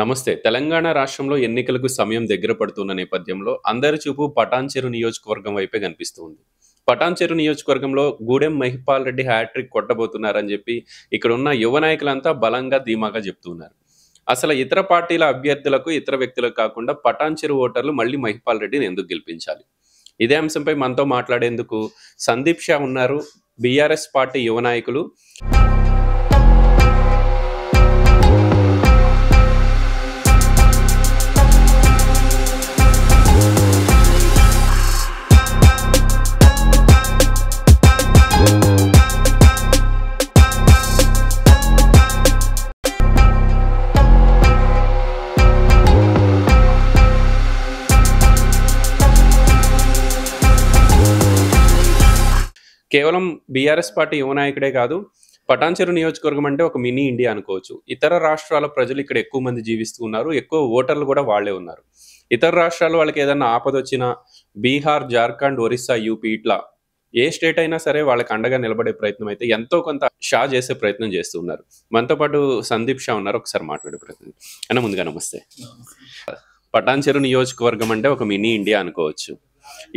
నమస్తే తెలంగాణ రాష్ట్రంలో ఎన్నికలకు సమయం దగ్గర పడుతున్న నేపథ్యంలో అందరి చూపు పటాన్చెరు నియోజకవర్గం వైపే కనిపిస్తుంది పటాన్చెరు నియోజకవర్గంలో గూడెం మహిపాల్ రెడ్డి హ్యాట్రిక్ కొట్టబోతున్నారని చెప్పి ఇక్కడ ఉన్న యువ నాయకులంతా బలంగా ధీమాగా చెప్తున్నారు అసలు ఇతర పార్టీల అభ్యర్థులకు ఇతర వ్యక్తులకు కాకుండా పటాన్చెరు ఓటర్లు మళ్ళీ మహిపాల్ రెడ్డిని ఎందుకు గెలిపించాలి ఇదే అంశంపై మనతో మాట్లాడేందుకు సందీప్ షా ఉన్నారు బీఆర్ఎస్ పార్టీ యువ నాయకులు కేవలం బీఆర్ఎస్ పార్టీ యువ నాయకుడే కాదు పటాన్చెరు నియోజకవర్గం అంటే ఒక మినీ ఇండియా అనుకోవచ్చు ఇతర రాష్ట్రాల ప్రజలు ఇక్కడ ఎక్కువ మంది జీవిస్తూ ఉన్నారు ఎక్కువ ఓటర్లు కూడా వాళ్లే ఉన్నారు ఇతర రాష్ట్రాల వాళ్ళకి ఏదైనా వచ్చినా బీహార్ జార్ఖండ్ ఒరిస్సా యూపీ ఇట్లా ఏ స్టేట్ అయినా సరే వాళ్ళకి అండగా నిలబడే ప్రయత్నం అయితే ఎంతో కొంత షా చేసే ప్రయత్నం చేస్తున్నారు మనతో పాటు సందీప్ షా ఉన్నారు ఒకసారి మాట్లాడే ప్రయత్నం అన్న ముందుగా నమస్తే పటాన్చెరు నియోజకవర్గం అంటే ఒక మినీ ఇండియా అనుకోవచ్చు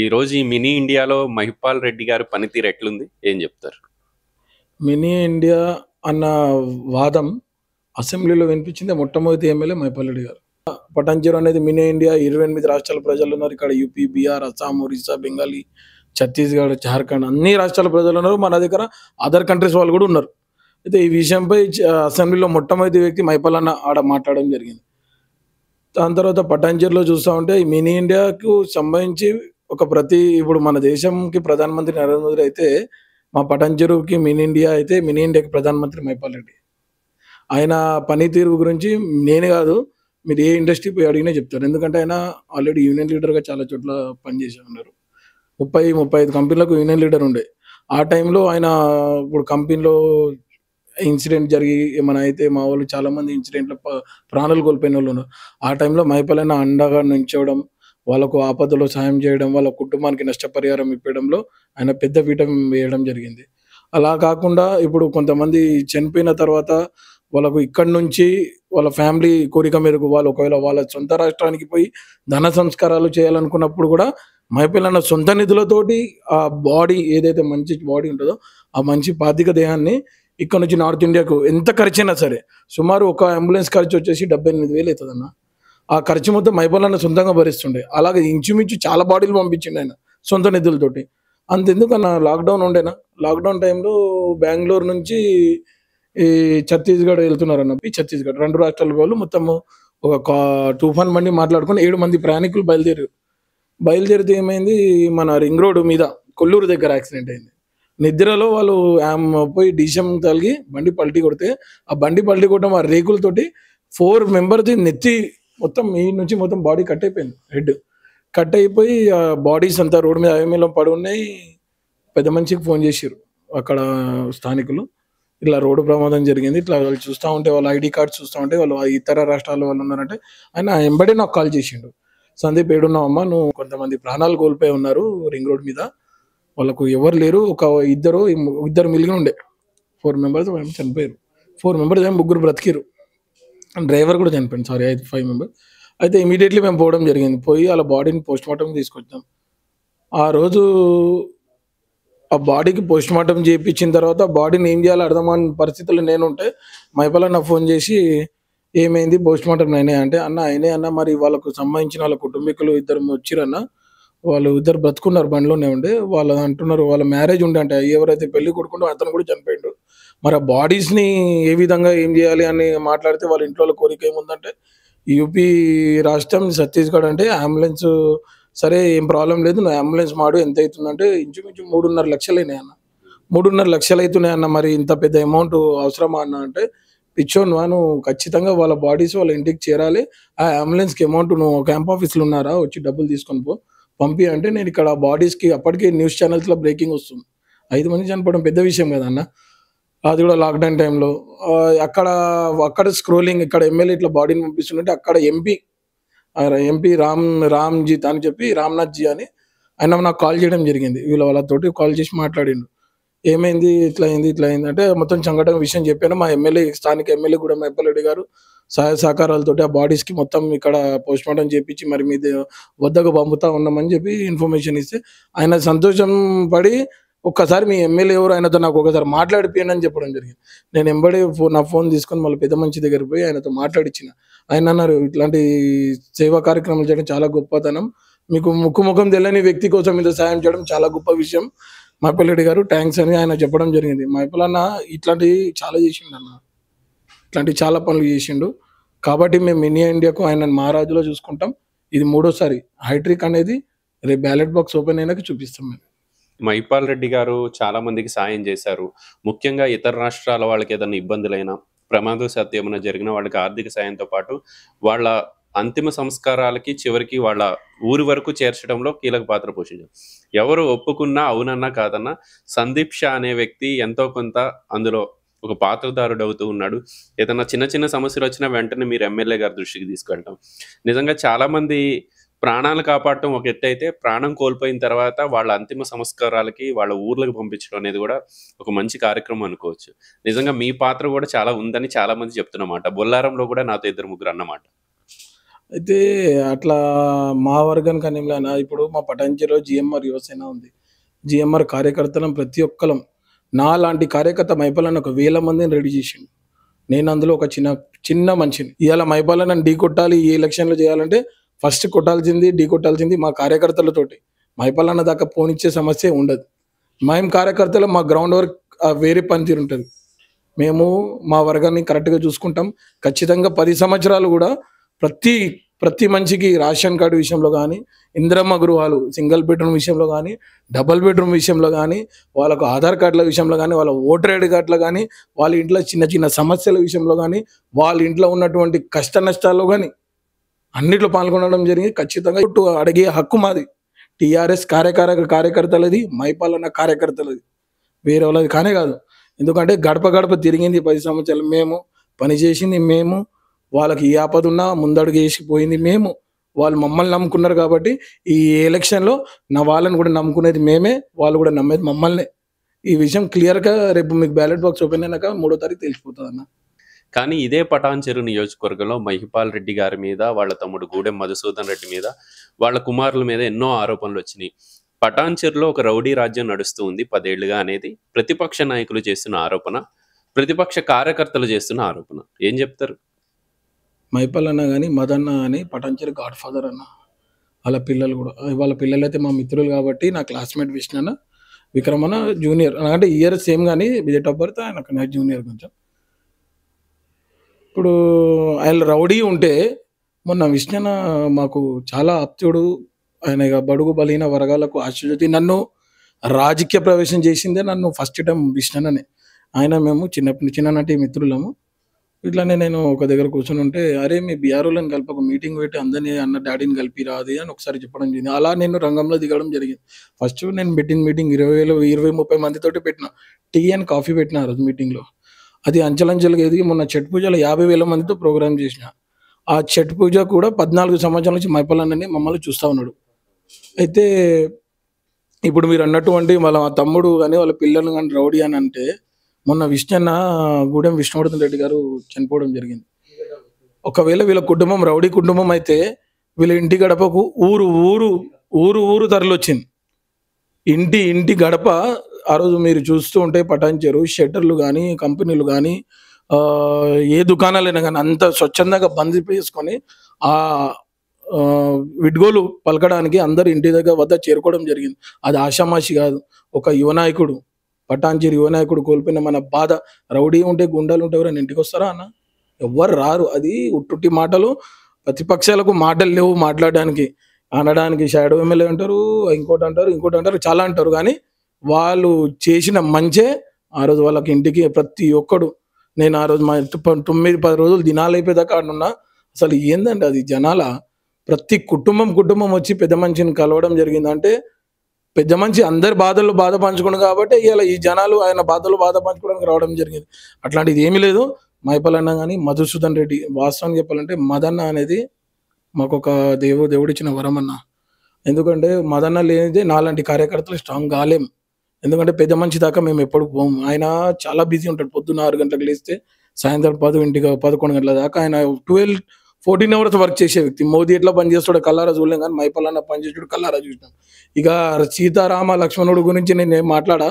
ఈరోజు ఈ మినీ ఇండియాలో మహిపాల్ రెడ్డి గారు పనితీరు ఎట్లుంది ఏం చెప్తారు మినీ ఇండియా అన్న వాదం అసెంబ్లీలో వినిపించింది మొట్టమొదటి ఎమ్మెల్యే మహిపాల్ రెడ్డి గారు పటాంజీరో అనేది మినీ ఇండియా ఇరవై ఎనిమిది రాష్ట్రాల ప్రజలు ఉన్నారు ఇక్కడ యూపీ బీహార్ అస్సాం ఒరిస్సా బెంగాలీ ఛత్తీస్గఢ్ జార్ఖండ్ అన్ని రాష్ట్రాల ప్రజలు ఉన్నారు మన దగ్గర అదర్ కంట్రీస్ వాళ్ళు కూడా ఉన్నారు అయితే ఈ విషయంపై అసెంబ్లీలో మొట్టమొదటి వ్యక్తి అన్న ఆడ మాట్లాడడం జరిగింది దాని తర్వాత పటాంజర్లో చూస్తూ ఉంటే మినీ ఇండియాకు సంబంధించి ఒక ప్రతి ఇప్పుడు మన దేశంకి ప్రధానమంత్రి నరేంద్ర మోదీ అయితే మా పటంజరుకి మిన్ ఇండియా అయితే మిన్ ఇండియాకి ప్రధానమంత్రి మైపాల్ రెడ్డి ఆయన పనితీరు గురించి నేను కాదు మీరు ఏ ఇండస్ట్రీ పోయి అడిగినా చెప్తారు ఎందుకంటే ఆయన ఆల్రెడీ యూనియన్ లీడర్గా చాలా చోట్ల పనిచేసి ఉన్నారు ముప్పై ముప్పై ఐదు కంపెనీలకు యూనియన్ లీడర్ ఉండే ఆ టైంలో ఆయన ఇప్పుడు కంపెనీలో ఇన్సిడెంట్ జరిగి ఏమైనా అయితే మా వాళ్ళు చాలామంది ఇన్సిడెంట్లో ప్రాణాలు కోల్పోయిన వాళ్ళు ఉన్నారు ఆ టైంలో మైపల్ అండగా నుంచోవడం వాళ్ళకు ఆపదలో సాయం చేయడం వాళ్ళ కుటుంబానికి నష్టపరిహారం ఇప్పడంలో ఆయన పెద్ద పీఠం వేయడం జరిగింది అలా కాకుండా ఇప్పుడు కొంతమంది చనిపోయిన తర్వాత వాళ్ళకు ఇక్కడి నుంచి వాళ్ళ ఫ్యామిలీ కోరిక మేరకు వాళ్ళు ఒకవేళ వాళ్ళ సొంత రాష్ట్రానికి పోయి ధన సంస్కారాలు చేయాలనుకున్నప్పుడు కూడా మైపిల్లన్న సొంత నిధులతోటి ఆ బాడీ ఏదైతే మంచి బాడీ ఉంటుందో ఆ మంచి పాతిక దేహాన్ని ఇక్కడ నుంచి నార్త్ ఇండియాకు ఎంత ఖర్చైనా సరే సుమారు ఒక అంబులెన్స్ ఖర్చు వచ్చేసి డెబ్బై ఎనిమిది వేలు అవుతుందన్న ఆ ఖర్చు మొత్తం మైబల్ సొంతంగా భరిస్తుండే అలాగే ఇంచుమించు చాలా బాడీలు పంపించిండు ఆయన సొంత నిధులతోటి అంతెందుకన్నా లాక్డౌన్ ఉండేనా లాక్డౌన్ టైంలో బెంగళూరు నుంచి ఈ ఛత్తీస్గఢ్ వెళ్తున్నారన్న ఛత్తీస్గఢ్ రెండు రాష్ట్రాల వాళ్ళు మొత్తం ఒక తుఫాన్ మంది మాట్లాడుకుని ఏడు మంది ప్రయాణికులు బయలుదేరారు బయలుదేరితే ఏమైంది మన రింగ్ రోడ్ మీద కొల్లూరు దగ్గర యాక్సిడెంట్ అయింది నిద్రలో వాళ్ళు పోయి డిషం తలిగి బండి పల్టీ కొడితే ఆ బండి పల్టీ కొట్టడం ఆ రేకులతోటి ఫోర్ మెంబర్ది నెత్తి మొత్తం ఈ నుంచి మొత్తం బాడీ కట్ అయిపోయింది హెడ్ కట్ అయిపోయి బాడీస్ అంతా రోడ్డు మీద మీద పడి ఉన్నాయి పెద్ద మనిషికి ఫోన్ చేసిరు అక్కడ స్థానికులు ఇట్లా రోడ్డు ప్రమాదం జరిగింది ఇట్లా వాళ్ళు చూస్తూ ఉంటే వాళ్ళ ఐడి కార్డ్ చూస్తూ ఉంటే వాళ్ళు ఇతర రాష్ట్రాల వాళ్ళు ఉన్నారంటే ఆయన ఎంబడే నాకు కాల్ చేసిండు సందీప్ అమ్మ నువ్వు కొంతమంది ప్రాణాలు కోల్పోయి ఉన్నారు రింగ్ రోడ్ మీద వాళ్ళకు ఎవరు లేరు ఒక ఇద్దరు ఇద్దరు మిలిగి ఉండే ఫోర్ మెంబర్స్ చనిపోయారు ఫోర్ మెంబర్స్ ఏమో ముగ్గురు బ్రతికిరు డ్రైవర్ కూడా చనిపోయింది సారీ అయితే ఫైవ్ మెంబర్ అయితే ఇమీడియట్లీ మేము పోవడం జరిగింది పోయి వాళ్ళ బాడీని పోస్ట్ మార్టం తీసుకొచ్చాం ఆ రోజు ఆ బాడీకి పోస్ట్ మార్టం చేయించిన తర్వాత బాడీని ఏం చేయాలో అర్థమని పరిస్థితులు నేను ఉంటే మైపల్ అన్న ఫోన్ చేసి ఏమైంది పోస్ట్ మార్టం నేనే అంటే అన్న ఆయనే అన్న మరి వాళ్ళకు సంబంధించిన వాళ్ళ కుటుంబీకులు ఇద్దరు వచ్చిరన్న వాళ్ళు ఇద్దరు బ్రతుకున్నారు బండిలోనే ఉండే వాళ్ళు అంటున్నారు వాళ్ళ మ్యారేజ్ ఉండే అంటే ఎవరైతే పెళ్లి కొడుకుంటో అతను కూడా చనిపోయిండు మరి ఆ బాడీస్ని ఏ విధంగా ఏం చేయాలి అని మాట్లాడితే వాళ్ళ ఇంట్లో కోరిక ఏముందంటే యూపీ రాష్ట్రం ఛత్తీస్గఢ్ అంటే అంబులెన్స్ సరే ఏం ప్రాబ్లం లేదు నా అంబులెన్స్ మాడు ఎంత అవుతుందంటే ఇంచుమించు మూడున్నర లక్షలు అయినాయి అన్న మూడున్నర లక్షలు అవుతున్నాయి అన్న మరి ఇంత పెద్ద అమౌంట్ అవసరమా అన్న అంటే పిచ్చో నువ్వు ఖచ్చితంగా వాళ్ళ బాడీస్ వాళ్ళ ఇంటికి చేరాలి ఆ అంబులెన్స్కి అమౌంట్ నువ్వు క్యాంప్ ఆఫీస్లో ఉన్నారా వచ్చి డబ్బులు తీసుకొని పో పంపి అంటే నేను ఇక్కడ బాడీస్కి అప్పటికే న్యూస్ ఛానల్స్లో బ్రేకింగ్ వస్తుంది ఐదు మంది చనిపోవడం పెద్ద విషయం కదన్నా అది కూడా లాక్డౌన్ టైంలో అక్కడ అక్కడ స్క్రోలింగ్ ఇక్కడ ఎమ్మెల్యే ఇట్లా బాడీని పంపిస్తుంటే అక్కడ ఎంపీ ఎంపీ రామ్ రామ్జీత్ అని చెప్పి రామ్నాథ్ జీ అని ఆయన నాకు కాల్ చేయడం జరిగింది వీళ్ళ వాళ్ళతోటి కాల్ చేసి మాట్లాడిండు ఏమైంది ఇట్లా అయింది ఇట్లా అయింది అంటే మొత్తం సంఘటన విషయం చెప్పాను మా ఎమ్మెల్యే స్థానిక ఎమ్మెల్యే కూడా మెప్పలరెడ్డి గారు సహాయ సహకారాలతోటి ఆ బాడీస్కి మొత్తం ఇక్కడ పోస్ట్ మార్టం చేయించి మరి మీ వద్దకు పంపుతా ఉన్నామని చెప్పి ఇన్ఫర్మేషన్ ఇస్తే ఆయన సంతోషం పడి ఒక్కసారి మీ ఎమ్మెల్యే ఎవరు ఆయనతో నాకు ఒకసారి మాట్లాడిపోయాను అని చెప్పడం జరిగింది నేను ఎంబడే నా ఫోన్ తీసుకొని మళ్ళీ పెద్ద మంచి దగ్గర పోయి ఆయనతో మాట్లాడిచ్చిన ఆయన అన్నారు ఇట్లాంటి సేవా కార్యక్రమాలు చేయడం చాలా గొప్పతనం మీకు ముక్కు ముఖం తెలియని వ్యక్తి కోసం మీద సాయం చేయడం చాలా గొప్ప విషయం మాయపల్లెడ్డి గారు థ్యాంక్స్ అని ఆయన చెప్పడం జరిగింది మాయపల్లన్న ఇట్లాంటివి చాలా చేసిండు అన్న ఇట్లాంటివి చాలా పనులు చేసిండు కాబట్టి మేము మినీ ఇండియాకు ఆయన మహారాజులో చూసుకుంటాం ఇది మూడోసారి హైట్రిక్ అనేది రేపు బ్యాలెట్ బాక్స్ ఓపెన్ అయినాక చూపిస్తాం మేము మైపాల్ రెడ్డి గారు చాలా మందికి సాయం చేశారు ముఖ్యంగా ఇతర రాష్ట్రాల వాళ్ళకి ఏదైనా ఇబ్బందులైనా ప్రమాదవశాత్తు ఏమైనా జరిగిన వాళ్ళకి ఆర్థిక సాయంతో పాటు వాళ్ళ అంతిమ సంస్కారాలకి చివరికి వాళ్ళ ఊరి వరకు చేర్చడంలో కీలక పాత్ర పోషించారు ఎవరు ఒప్పుకున్నా అవునన్నా కాదన్నా సందీప్ షా అనే వ్యక్తి ఎంతో కొంత అందులో ఒక పాత్రదారుడు అవుతూ ఉన్నాడు ఏదైనా చిన్న చిన్న సమస్యలు వచ్చినా వెంటనే మీరు ఎమ్మెల్యే గారి దృష్టికి తీసుకెళ్ళటం నిజంగా చాలామంది ప్రాణాలు కాపాడటం ఒక ఎత్తు అయితే ప్రాణం కోల్పోయిన తర్వాత వాళ్ళ అంతిమ సంస్కారాలకి వాళ్ళ ఊర్లకు పంపించడం అనేది కూడా ఒక మంచి కార్యక్రమం అనుకోవచ్చు నిజంగా మీ పాత్ర కూడా చాలా ఉందని చాలా మంది చెప్తున్నమాట బొల్లారంలో కూడా నాతో ఇద్దరు ముగ్గురు అన్నమాట అయితే అట్లా మా వర్గానికి అనేలా ఇప్పుడు మా పటాంచెలో జిఎంఆర్ యువసేన ఉంది జిఎంఆర్ కార్యకర్తలం ప్రతి ఒక్కరం నా లాంటి కార్యకర్త మైపాలని ఒక వేల మందిని రెడీ చేసిండు నేను అందులో ఒక చిన్న చిన్న మనిషిని ఇవాళ మైపాలని ఢీ కొట్టాలి ఈ ఎలక్షన్లో చేయాలంటే ఫస్ట్ కొట్టాల్సింది ఢీ కొట్టాల్సింది మా కార్యకర్తలతోటి మైపల్లన్న దాకా పోనిచ్చే సమస్య ఉండదు మేము కార్యకర్తలు మా గ్రౌండ్ వర్క్ వేరే పనితీరు ఉంటుంది మేము మా వర్గాన్ని కరెక్ట్గా చూసుకుంటాం ఖచ్చితంగా పది సంవత్సరాలు కూడా ప్రతి ప్రతి మనిషికి రేషన్ కార్డు విషయంలో కానీ ఇంద్రమ్మ గృహాలు సింగిల్ బెడ్రూమ్ విషయంలో కానీ డబల్ బెడ్రూమ్ విషయంలో కానీ వాళ్ళకు ఆధార్ కార్డుల విషయంలో కానీ వాళ్ళ ఓటర్ ఐడి కార్డులో కానీ వాళ్ళ ఇంట్లో చిన్న చిన్న సమస్యల విషయంలో కానీ వాళ్ళ ఇంట్లో ఉన్నటువంటి కష్ట నష్టాల్లో కానీ అన్నిట్లో పాల్గొనడం జరిగింది ఖచ్చితంగా చుట్టూ అడిగే హక్కు మాది టీఆర్ఎస్ కార్యకారక కార్యకర్తలది మైపాల్ అన్న కార్యకర్తలది వేరే వాళ్ళది కానే కాదు ఎందుకంటే గడప గడప తిరిగింది పది సంవత్సరాలు మేము పనిచేసింది మేము వాళ్ళకి ఏ ఆపదున్నా ముందడుగు వేసిపోయింది మేము వాళ్ళు మమ్మల్ని నమ్ముకున్నారు కాబట్టి ఈ ఎలక్షన్లో నా వాళ్ళని కూడా నమ్ముకునేది మేమే వాళ్ళు కూడా నమ్మేది మమ్మల్నే ఈ విషయం క్లియర్గా రేపు మీకు బ్యాలెట్ బాక్స్ ఓపెన్ అయినాక మూడో తారీఖు తెలిసిపోతుంది కానీ ఇదే పటాన్చెరు నియోజకవర్గంలో మహిపాల్ రెడ్డి గారి మీద వాళ్ళ తమ్ముడు గూడెం మధుసూదన్ రెడ్డి మీద వాళ్ళ కుమారుల మీద ఎన్నో ఆరోపణలు వచ్చినాయి పటాన్చెరులో ఒక రౌడీ రాజ్యం నడుస్తూ ఉంది పదేళ్లుగా అనేది ప్రతిపక్ష నాయకులు చేస్తున్న ఆరోపణ ప్రతిపక్ష కార్యకర్తలు చేస్తున్న ఆరోపణ ఏం చెప్తారు మహిపాల్ అన్న కానీ మదన్న అని పటాన్చెరు గాడ్ ఫాదర్ అన్న వాళ్ళ పిల్లలు కూడా వాళ్ళ పిల్లలు అయితే మా మిత్రులు కాబట్టి నా క్లాస్మేట్ విష్ణు అన్న విక్రమన జూనియర్ అంటే ఇయర్ సేమ్ కానీ డేట్ ఆఫ్ బర్త్ ఆయన జూనియర్ కొంచెం ఇప్పుడు ఆయన రౌడీ ఉంటే మొన్న విష్ణన మాకు చాలా ఆప్తుడు ఆయన ఇక బడుగు బలహీన వర్గాలకు ఆశ్చర్యతి నన్ను రాజకీయ ప్రవేశం చేసిందే నన్ను ఫస్ట్ టైం విష్ణననే ఆయన మేము చిన్నప్పటి చిన్ననాటి మిత్రులము ఇట్లానే నేను ఒక దగ్గర కూర్చొని ఉంటే అరే మీ బీఆర్ఓలను కలిపి ఒక మీటింగ్ పెట్టి అందరినీ అన్న డాడీని కలిపి రాదు అని ఒకసారి చెప్పడం జరిగింది అలా నేను రంగంలో దిగడం జరిగింది ఫస్ట్ నేను పెట్టిన మీటింగ్ ఇరవై వేలు ఇరవై ముప్పై మందితో పెట్టిన టీ అండ్ కాఫీ పెట్టిన ఆ రోజు మీటింగ్లో అది అంచెలంచెలుగా ఎదిగి మొన్న చెట్ పూజలో యాభై వేల మందితో ప్రోగ్రామ్ చేసిన ఆ చెట్ పూజ కూడా పద్నాలుగు సంవత్సరాల నుంచి మైపల్లన్నని మమ్మల్ని చూస్తూ ఉన్నాడు అయితే ఇప్పుడు మీరు అన్నటువంటి వాళ్ళ తమ్ముడు కానీ వాళ్ళ పిల్లలు కానీ రౌడీ అని అంటే మొన్న విష్ణన్న గూడెం విష్ణువర్ధన్ రెడ్డి గారు చనిపోవడం జరిగింది ఒకవేళ వీళ్ళ కుటుంబం రౌడీ కుటుంబం అయితే వీళ్ళ ఇంటి గడపకు ఊరు ఊరు ఊరు ఊరు తరలి వచ్చింది ఇంటి ఇంటి గడప ఆ రోజు మీరు చూస్తూ ఉంటే పటాన్చెరు షెటర్లు కానీ కంపెనీలు కానీ ఏ దుకాణాలైనా కానీ అంత స్వచ్ఛందంగా బంద్ చేసుకొని ఆ విడ్గోలు పలకడానికి అందరు ఇంటి దగ్గర వద్ద చేరుకోవడం జరిగింది అది ఆషామాషి కాదు ఒక యువనాయకుడు పటాంజీర్ యువనాయకుడు కోల్పోయిన మన బాధ రౌడీ ఉంటే గుండాలు ఉంటే ఎవరైనా ఇంటికి వస్తారా అన్న ఎవ్వరు రారు అది ఉట్టుట్టి మాటలు ప్రతిపక్షాలకు మాటలు లేవు మాట్లాడడానికి అనడానికి షాడో ఎమ్మెల్యే అంటారు ఇంకోటి అంటారు ఇంకోటి అంటారు చాలా అంటారు కానీ వాళ్ళు చేసిన మంచే ఆ రోజు వాళ్ళకి ఇంటికి ప్రతి ఒక్కడు నేను ఆ రోజు మా తొమ్మిది పది రోజులు దినాలు అయిపోయేదాకా ఉన్నా అసలు ఏందండి అది జనాల ప్రతి కుటుంబం కుటుంబం వచ్చి పెద్ద మనిషిని కలవడం జరిగిందంటే పెద్ద మనిషి అందరి బాధలు బాధ పంచుకోండు కాబట్టి ఇలా ఈ జనాలు ఆయన బాధలు బాధ పంచుకోవడానికి రావడం జరిగింది అట్లాంటిది ఏమీ లేదు మైపల్ అన్న కానీ మధుసూదన్ రెడ్డి వాస్తవం చెప్పాలంటే మదన్న అనేది మాకు ఒక దేవుడు దేవుడిచ్చిన వరం అన్న ఎందుకంటే మదన్న లేనిదే నాలాంటి కార్యకర్తలు స్ట్రాంగ్ కాలేం ఎందుకంటే పెద్ద మంచి దాకా మేము ఎప్పుడు పోము ఆయన చాలా బిజీ ఉంటాడు పొద్దున్న ఆరు గంటలకు లేస్తే సాయంత్రం పది ఇంటికి పదకొండు గంటల దాకా ఆయన ట్వెల్వ్ ఫోర్టీన్ అవర్స్ వర్క్ చేసే వ్యక్తి మోదీ ఎట్లా పనిచేస్తాడో కల్లారా చూడలేం కానీ మైపల్లన్న పనిచేసాడు కల్లారా చూసినాం ఇక సీతారామ లక్ష్మణుడు గురించి నేను ఏం మాట్లాడా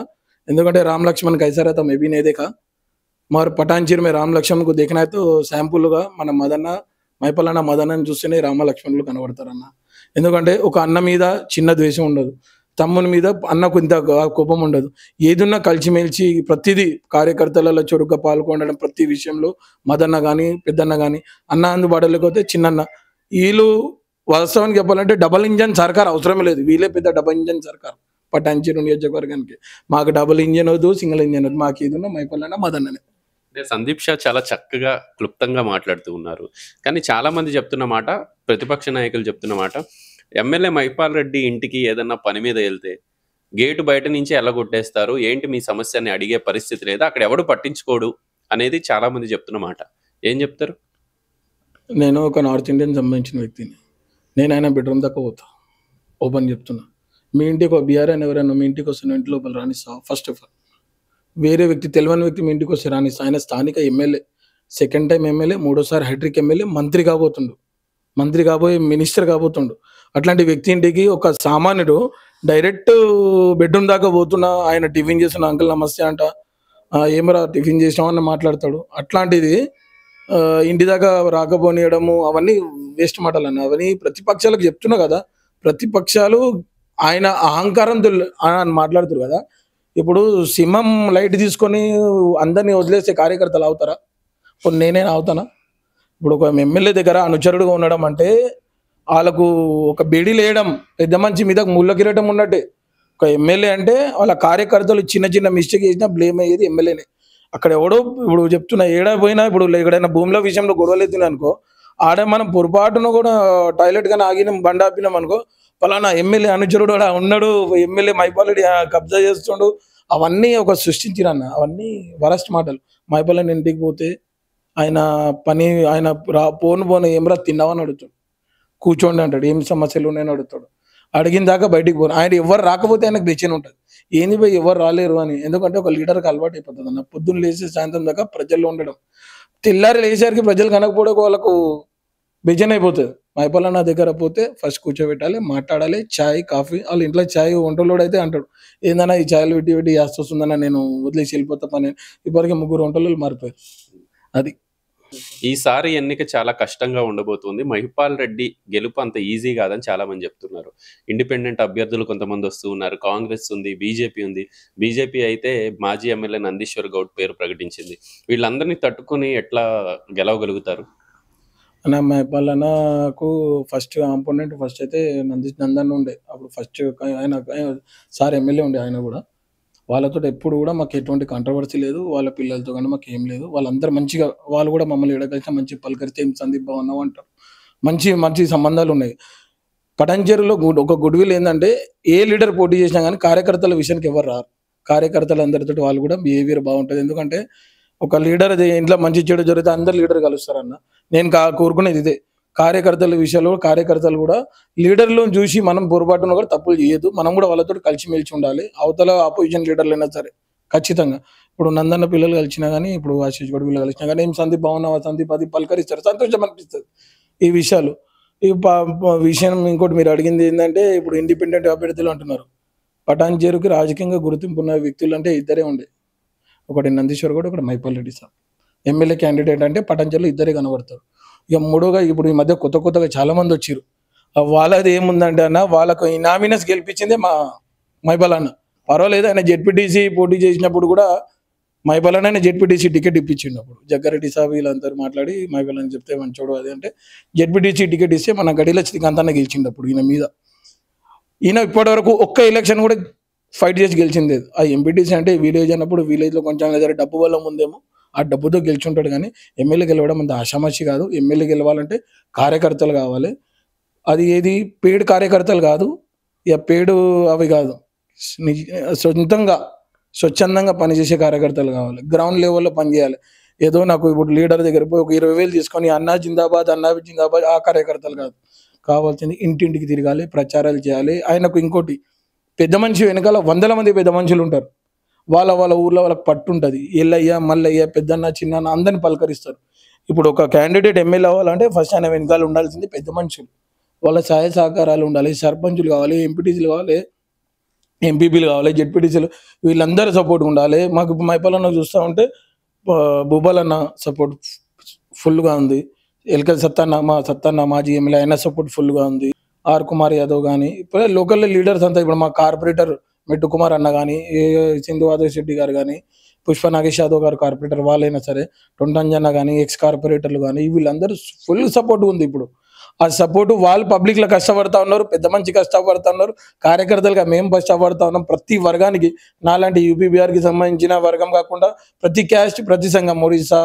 ఎందుకంటే రామ్ లక్ష్మణ్ కైసారా మేబీ ఎబీ నేదేక మరి పటాన్చీర్ మే రామ్ లక్ష్మణ్కు దేకినా శాంపుల్గా మన మదన్న మైపల్లన్న అన్న మదన్నని చూస్తేనే రామ లక్ష్మణులు కనబడతారన్న ఎందుకంటే ఒక అన్న మీద చిన్న ద్వేషం ఉండదు తమ్ముని మీద అన్నకు ఇంత కోపం ఉండదు ఏదున్నా కలిసిమెలిసి ప్రతిదీ కార్యకర్తలలో చురుగ్గా పాల్గొనడం ప్రతి విషయంలో మదన్న కానీ పెద్దన్న కానీ అన్న అందుబాటులోకి పోతే చిన్నన్న వీళ్ళు వాస్తవానికి చెప్పాలంటే డబల్ ఇంజన్ సర్కార్ అవసరమే లేదు వీళ్ళే పెద్ద డబల్ ఇంజన్ సర్కార్ పట్టాంచి నియోజకవర్గానికి మాకు డబుల్ ఇంజన్ వద్దు సింగిల్ ఇంజన్ వద్దు మాకు ఏదున్నా మైపల్లన్న మదన్ననే అంటే సందీప్ షా చాలా చక్కగా క్లుప్తంగా మాట్లాడుతూ ఉన్నారు కానీ చాలా మంది చెప్తున్న మాట ప్రతిపక్ష నాయకులు చెప్తున్న మాట ఎమ్మెల్యే మహిపాల్ రెడ్డి ఇంటికి ఏదన్నా పని మీద వెళ్తే గేటు బయట నుంచి ఎల్లగొట్టేస్తారు ఏంటి మీ సమస్యని అడిగే పరిస్థితి లేదా అక్కడ ఎవడు పట్టించుకోడు అనేది చాలా మంది చెప్తున్న మాట ఏం చెప్తారు నేను ఒక నార్త్ ఇండియన్ సంబంధించిన వ్యక్తిని నేను ఆయన బెడ్రూమ్ దాకా పోతా ఓపెన్ చెప్తున్నా మీ ఇంటికి బీఆర్ఎన్ ఎవరైనా మీ ఇంటికి వస్తే ఇంటి లోపల రాణిస్తా ఫస్ట్ ఆఫ్ ఆల్ వేరే వ్యక్తి తెలియని వ్యక్తి మీ ఇంటికి వస్తే రాణిస్తా ఆయన స్థానిక ఎమ్మెల్యే సెకండ్ టైం ఎమ్మెల్యే మూడోసారి హైడ్రిక్ ఎమ్మెల్యే మంత్రి కాబోతుండు మంత్రి కాబోయే మినిస్టర్ కాబోతుండు అట్లాంటి వ్యక్తి ఇంటికి ఒక సామాన్యుడు డైరెక్ట్ బెడ్రూమ్ దాకా పోతున్నా ఆయన టిఫిన్ చేసిన అంకుల్ నమస్తే అంట ఏమరా టిఫిన్ చేసినామని మాట్లాడతాడు అట్లాంటిది ఇంటి దాకా రాకపోనియడము అవన్నీ వేస్ట్ మాటలు అన్న అవన్నీ ప్రతిపక్షాలకు చెప్తున్నా కదా ప్రతిపక్షాలు ఆయన అహంకారంతో అని మాట్లాడుతారు కదా ఇప్పుడు సింహం లైట్ తీసుకొని అందరినీ వదిలేసే కార్యకర్తలు అవుతారా ఇప్పుడు నేనే అవుతానా ఇప్పుడు ఒక ఎమ్మెల్యే దగ్గర అనుచరుడుగా ఉండడం అంటే వాళ్ళకు ఒక బెడి లేయడం పెద్ద మంచి మీద ముళ్ళ కిరటం ఉన్నట్టే ఒక ఎమ్మెల్యే అంటే వాళ్ళ కార్యకర్తలు చిన్న చిన్న మిస్టేక్ చేసినా బ్లేమ్ అయ్యేది ఎమ్మెల్యేనే అక్కడ ఎవడో ఇప్పుడు చెప్తున్నా ఏడా పోయినా ఇప్పుడు ఎక్కడైనా భూముల విషయంలో గొడవలు ఎత్తున్నా అనుకో ఆడ మనం పొరపాటున కూడా టాయిలెట్ కానీ ఆగినాం బండి ఆపినాం అనుకో పలానా ఎమ్మెల్యే అనుచరుడు అలా ఉన్నాడు ఎమ్మెల్యే మైపాలడి కబ్జా చేస్తుండు అవన్నీ ఒక సృష్టించిరన్న అవన్నీ వరస్ట్ మాటలు మైపాలని ఇంటికి పోతే ఆయన పని ఆయన రా పోను పోను ఏమరా తిన్నావని అడుగుతుంది కూర్చోండి అంటాడు ఏం సమస్యలు ఉన్నాయని అడుగుతాడు అడిగిన దాకా బయటికి పోను ఆయన ఎవరు రాకపోతే ఆయనకు బెచ్చని ఉంటుంది ఏంది పోయి ఎవరు రాలేరు అని ఎందుకంటే ఒక లీడర్కి అలవాటు అయిపోతుంది అన్న పొద్దున్న లేచి సాయంత్రం దాకా ప్రజల్లో ఉండడం తెల్లారి లేచేసరికి ప్రజలు కనకపోవడం వాళ్ళకు బెజన్ అయిపోతుంది మైపల్ల నా దగ్గర పోతే ఫస్ట్ కూర్చోబెట్టాలి మాట్లాడాలి ఛాయ్ కాఫీ వాళ్ళ ఇంట్లో ఛాయ్ వంటలోడు అయితే అంటాడు ఏందన్నా ఈ ఛాయ్లు విడ్డి పెట్టి వస్తుందన్నా నేను వదిలేసి వెళ్ళిపోతా పని ఇప్పటికే ముగ్గురు వంటలు మారిపోయారు అది ఈసారి ఎన్నిక చాలా కష్టంగా ఉండబోతుంది మహిపాల్ రెడ్డి గెలుపు అంత ఈజీ కాదని చాలా మంది చెప్తున్నారు ఇండిపెండెంట్ అభ్యర్థులు కొంతమంది వస్తూ ఉన్నారు కాంగ్రెస్ ఉంది బీజేపీ ఉంది బీజేపీ అయితే మాజీ ఎమ్మెల్యే నందీశ్వర్ గౌడ్ పేరు ప్రకటించింది వీళ్ళందరినీ తట్టుకుని ఎట్లా గెలవగలుగుతారు అన్న మహిపాల్ అన్నకు ఫస్ట్ ఆంపోనెంట్ ఫస్ట్ అయితే నంది నందన్ ఉండే అప్పుడు ఫస్ట్ ఆయన సార్ ఎమ్మెల్యే ఉండే ఆయన కూడా వాళ్ళతో ఎప్పుడు కూడా మాకు ఎటువంటి కాంట్రవర్సీ లేదు వాళ్ళ పిల్లలతో కానీ మాకు ఏం లేదు వాళ్ళందరూ మంచిగా వాళ్ళు కూడా మమ్మల్ని ఎడగలిసిన మంచి పలకరిస్తే ఏం సందీప్ బాగున్నావు అంటారు మంచి మంచి సంబంధాలు ఉన్నాయి గుడ్ ఒక విల్ ఏంటంటే ఏ లీడర్ పోటీ చేసినా కానీ కార్యకర్తల విషయానికి ఎవరు రారు కార్యకర్తలందరితో వాళ్ళు కూడా బిహేవియర్ బాగుంటుంది ఎందుకంటే ఒక లీడర్ ఇంట్లో మంచి చెడు జరిగితే అందరు లీడర్ కలుస్తారన్న నేను కోరుకునేది ఇదే కార్యకర్తల విషయంలో కార్యకర్తలు కూడా లీడర్లను చూసి మనం పొరపాటున కూడా తప్పులు చేయొద్దు మనం కూడా వాళ్ళతో కలిసిమెలిసి ఉండాలి అవతల ఆపోజిషన్ లీడర్లు అయినా సరే ఖచ్చితంగా ఇప్పుడు నందన్న పిల్లలు కలిసినా కానీ ఇప్పుడు ఆశీష్ గడు పిల్లలు కలిసినా కానీ ఏం సందీప్ బాగున్నావా సందీప్ అది పలకరిస్తారు సంతోషం అనిపిస్తుంది ఈ విషయాలు ఈ విషయం ఇంకోటి మీరు అడిగింది ఏంటంటే ఇప్పుడు ఇండిపెండెంట్ అభ్యర్థులు అంటున్నారు పటాన్ చేరుకి రాజకీయంగా గుర్తింపు ఉన్న వ్యక్తులు అంటే ఇద్దరే ఉండే ఒకటి నందీశ్వర్ గౌడ్ ఒకటి Mahipal Reddy sir MLA candidate అంటే పటాన్ ఇద్దరే కనబడతారు ఇక మూడోగా ఇప్పుడు ఈ మధ్య కొత్త కొత్తగా చాలా మంది వచ్చారు వాళ్ళది ఏముందంటే అన్న వాళ్ళకు ఈ నామినస్ గెలిపించిందే మా మైబాల్ అన్న పర్వాలేదు ఆయన జెడ్పీటీసీ పోటీ చేసినప్పుడు కూడా మైబాల్ అన్న ఆయన టికెట్ ఇప్పించిండు అప్పుడు జగ్గారెడ్డి సాబ్ వీళ్ళందరూ మాట్లాడి మైబాల్ అని చెప్తే చూడు అదే అంటే జెడ్పీటీసీ టికెట్ ఇస్తే మన గడిలో శ్రీకాంతాన్ని గెలిచిండు ఈయన మీద ఈయన ఇప్పటివరకు ఒక్క ఎలక్షన్ కూడా ఫైట్ చేసి గెలిచింది ఆ ఎంపీటీసీ అంటే విలేజ్ అన్నప్పుడు విలేజ్లో కొంచెం డబ్బు వల్ల ముందేమో ఆ డబ్బుతో గెలుచుంటాడు కానీ ఎమ్మెల్యే గెలవడం అంత ఆషామాషి కాదు ఎమ్మెల్యే గెలవాలంటే కార్యకర్తలు కావాలి అది ఏది పేడ్ కార్యకర్తలు కాదు ఇక పేడు అవి కాదు సొంతంగా స్వచ్ఛందంగా పనిచేసే కార్యకర్తలు కావాలి గ్రౌండ్ లెవెల్లో పనిచేయాలి ఏదో నాకు ఇప్పుడు లీడర్ దగ్గర పోయి ఒక ఇరవై వేలు తీసుకొని అన్నా జిందాబాద్ అన్నా జిందాబాద్ ఆ కార్యకర్తలు కాదు కావాల్సింది ఇంటింటికి తిరగాలి ప్రచారాలు చేయాలి ఆయనకు ఇంకోటి పెద్ద మనిషి వెనకాల వందల మంది పెద్ద మనుషులు ఉంటారు వాళ్ళ వాళ్ళ ఊర్లో వాళ్ళకి పట్టు ఉంటుంది ఎల్లయ్య మల్లయ్య పెద్దన్న చిన్నన్న అందరిని పలకరిస్తారు ఇప్పుడు ఒక క్యాండిడేట్ ఎమ్మెల్యే అవ్వాలంటే ఫస్ట్ ఆయన వెనకాల ఉండాల్సింది పెద్ద మనుషులు వాళ్ళ సహాయ సహకారాలు ఉండాలి సర్పంచులు కావాలి ఎంపీటీసీలు కావాలి ఎంపీపీలు కావాలి జెడ్పీటీసీలు వీళ్ళందరూ సపోర్ట్ ఉండాలి మాకు మైపాలన్న చూస్తూ ఉంటే భూపాలన్న సపోర్ట్ ఫుల్గా ఉంది ఎల్కల్ సత్తాన్న మా సత్తాన్న మాజీ ఎమ్మెల్యే అయినా సపోర్ట్ ఫుల్గా ఉంది ఆర్ కుమార్ యాదవ్ కానీ ఇప్పుడే లోకల్ లీడర్స్ అంతా ఇప్పుడు మా కార్పొరేటర్ మెట్టు కుమార్ అన్న కానీ సింధువాదవ్ శెట్టి గారు కానీ పుష్ప నాగేష్ యాదవ్ గారు కార్పొరేటర్ వాళ్ళైనా సరే టొంటంజన్న కానీ ఎక్స్ కార్పొరేటర్లు కానీ వీళ్ళందరూ ఫుల్ సపోర్ట్ ఉంది ఇప్పుడు ఆ సపోర్టు వాళ్ళు పబ్లిక్లో కష్టపడతా ఉన్నారు పెద్ద మంచి కష్టపడతా ఉన్నారు కార్యకర్తలుగా మేము కష్టపడతా ఉన్నాం ప్రతి వర్గానికి నాలాంటి యూపీబీఆర్కి సంబంధించిన వర్గం కాకుండా ప్రతి క్యాస్ట్ ప్రతి సంఘం ఒరిస్సా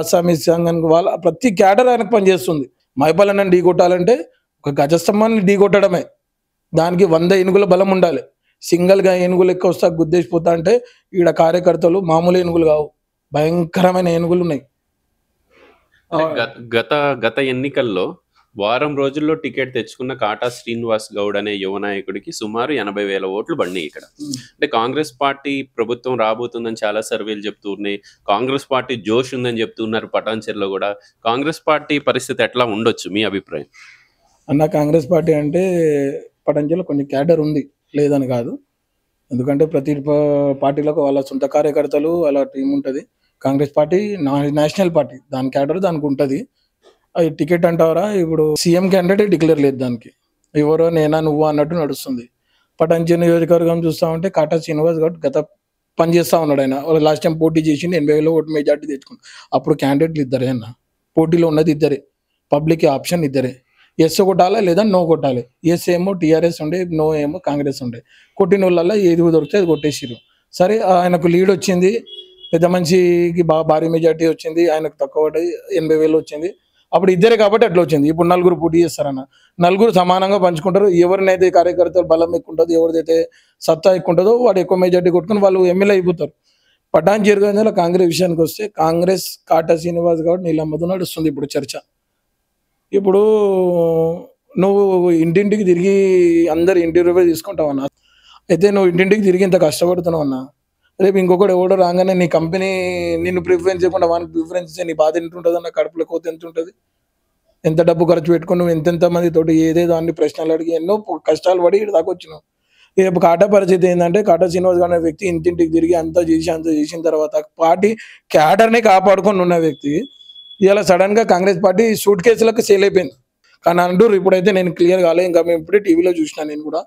అస్సామీ సంఘం వాళ్ళ ప్రతి క్యాడర్ ఆయనకు పనిచేస్తుంది మైపాలన్న ఢీ కొట్టాలంటే ఒక గజస్తంభాన్ని ఢీ కొట్టడమే దానికి వంద ఇనుగుల బలం ఉండాలి గా ఏనుగులు ఎక్కువ వస్తా గుద్దేసిపోతా అంటే ఈడ కార్యకర్తలు మామూలు ఏనుగులు కావు భయంకరమైన ఏనుగులు ఉన్నాయి గత గత ఎన్నికల్లో వారం రోజుల్లో టికెట్ తెచ్చుకున్న కాటా శ్రీనివాస్ గౌడ్ అనే యువ నాయకుడికి సుమారు ఎనభై వేల ఓట్లు బండి ఇక్కడ అంటే కాంగ్రెస్ పార్టీ ప్రభుత్వం రాబోతుందని చాలా సర్వేలు చెప్తున్నాయి కాంగ్రెస్ పార్టీ జోష్ ఉందని చెప్తున్నారు పటాన్చెర్లో కూడా కాంగ్రెస్ పార్టీ పరిస్థితి ఎట్లా ఉండొచ్చు మీ అభిప్రాయం అన్న కాంగ్రెస్ పార్టీ అంటే పటాన్చెర్లో కొంచెం క్యాడర్ ఉంది లేదని కాదు ఎందుకంటే ప్రతి పార్టీలకు వాళ్ళ సొంత కార్యకర్తలు వాళ్ళ టీం ఉంటుంది కాంగ్రెస్ పార్టీ నా నేషనల్ పార్టీ దాని క్యాడర్ దానికి ఉంటుంది అది టికెట్ అంటారా ఇప్పుడు సీఎం క్యాండిడేట్ డిక్లేర్ లేదు దానికి ఎవరో నేనా నువ్వు అన్నట్టు నడుస్తుంది పటాంచి నియోజకవర్గం చూస్తామంటే కాటా శ్రీనివాస్ గౌడ్ గత పనిచేస్తా ఉన్నాడు ఆయన లాస్ట్ టైం పోటీ చేసింది ఎనభై వేలో ఓటు మెజార్టీ తెచ్చుకున్నాడు అప్పుడు క్యాండిడేట్లు ఇద్దరే అన్న పోటీలో ఉన్నది ఇద్దరే పబ్లిక్ ఆప్షన్ ఇద్దరే ఎస్ కొట్టాలా లేదా నో కొట్టాలి ఎస్ ఏమో టీఆర్ఎస్ ఉండే నో ఏమో కాంగ్రెస్ ఉండే కొట్టిన వాళ్ళల్లో ఏది దొరికితే అది కొట్టేసిరు సరే ఆయనకు లీడ్ వచ్చింది పెద్ద మనిషికి బా భారీ మెజార్టీ వచ్చింది ఆయనకు తక్కువ ఎనభై వేలు వచ్చింది అప్పుడు ఇద్దరే కాబట్టి అట్లా వచ్చింది ఇప్పుడు నలుగురు పోటీ చేస్తారన్న నలుగురు సమానంగా పంచుకుంటారు ఎవరినైతే కార్యకర్తలు బలం ఎక్కువ ఉంటుందో ఎవరిదైతే సత్తా ఎక్కువ ఉంటుందో వాడు ఎక్కువ మెజార్టీ కొట్టుకుని వాళ్ళు ఎమ్మెల్యే అయిపోతారు పటాన్ జరిగిన కాంగ్రెస్ విషయానికి వస్తే కాంగ్రెస్ కాటా శ్రీనివాస్ కాబట్టి నీళ్ళ నడుస్తుంది ఇప్పుడు చర్చ ఇప్పుడు నువ్వు ఇంటింటికి తిరిగి అందరు ఇంటి రూపాయలు తీసుకుంటావు అన్న అయితే నువ్వు ఇంటింటికి తిరిగి ఇంత కష్టపడుతున్నావు అన్న రేపు ఇంకొకటి ఎవడో రాగానే నీ కంపెనీ నిన్ను ప్రిఫరెన్స్ చేయకుండా వానికి ప్రిఫరెన్స్ ఇస్తే నీ బాధ ఎంత ఉంటుంది అన్న కడుపులో కోత ఎంత ఉంటుంది ఎంత డబ్బు ఖర్చు పెట్టుకుని నువ్వు ఎంతెంత తోటి ఏదేదో అన్ని ప్రశ్నలు అడిగి ఎన్నో కష్టాలు పడి ఇటు దాకా వచ్చినావు రేపు కాటా పరిస్థితి ఏంటంటే కాటా శ్రీనివాస్ అనే వ్యక్తి ఇంటింటికి తిరిగి అంతా చేసి అంతా చేసిన తర్వాత పార్టీ క్యాడర్ని కాపాడుకొని ఉన్న వ్యక్తి ఇది అలా సడన్ గా కాంగ్రెస్ పార్టీ సూట్ కేస్ లకి సేల్ అయిపోయింది కాని అండు ఇప్పుడు అయితే నేను క్లియర్ గా అలా ఇంకా నేను ఇప్పుడు టీవీ లో చూస్తున్నాను నేను కూడా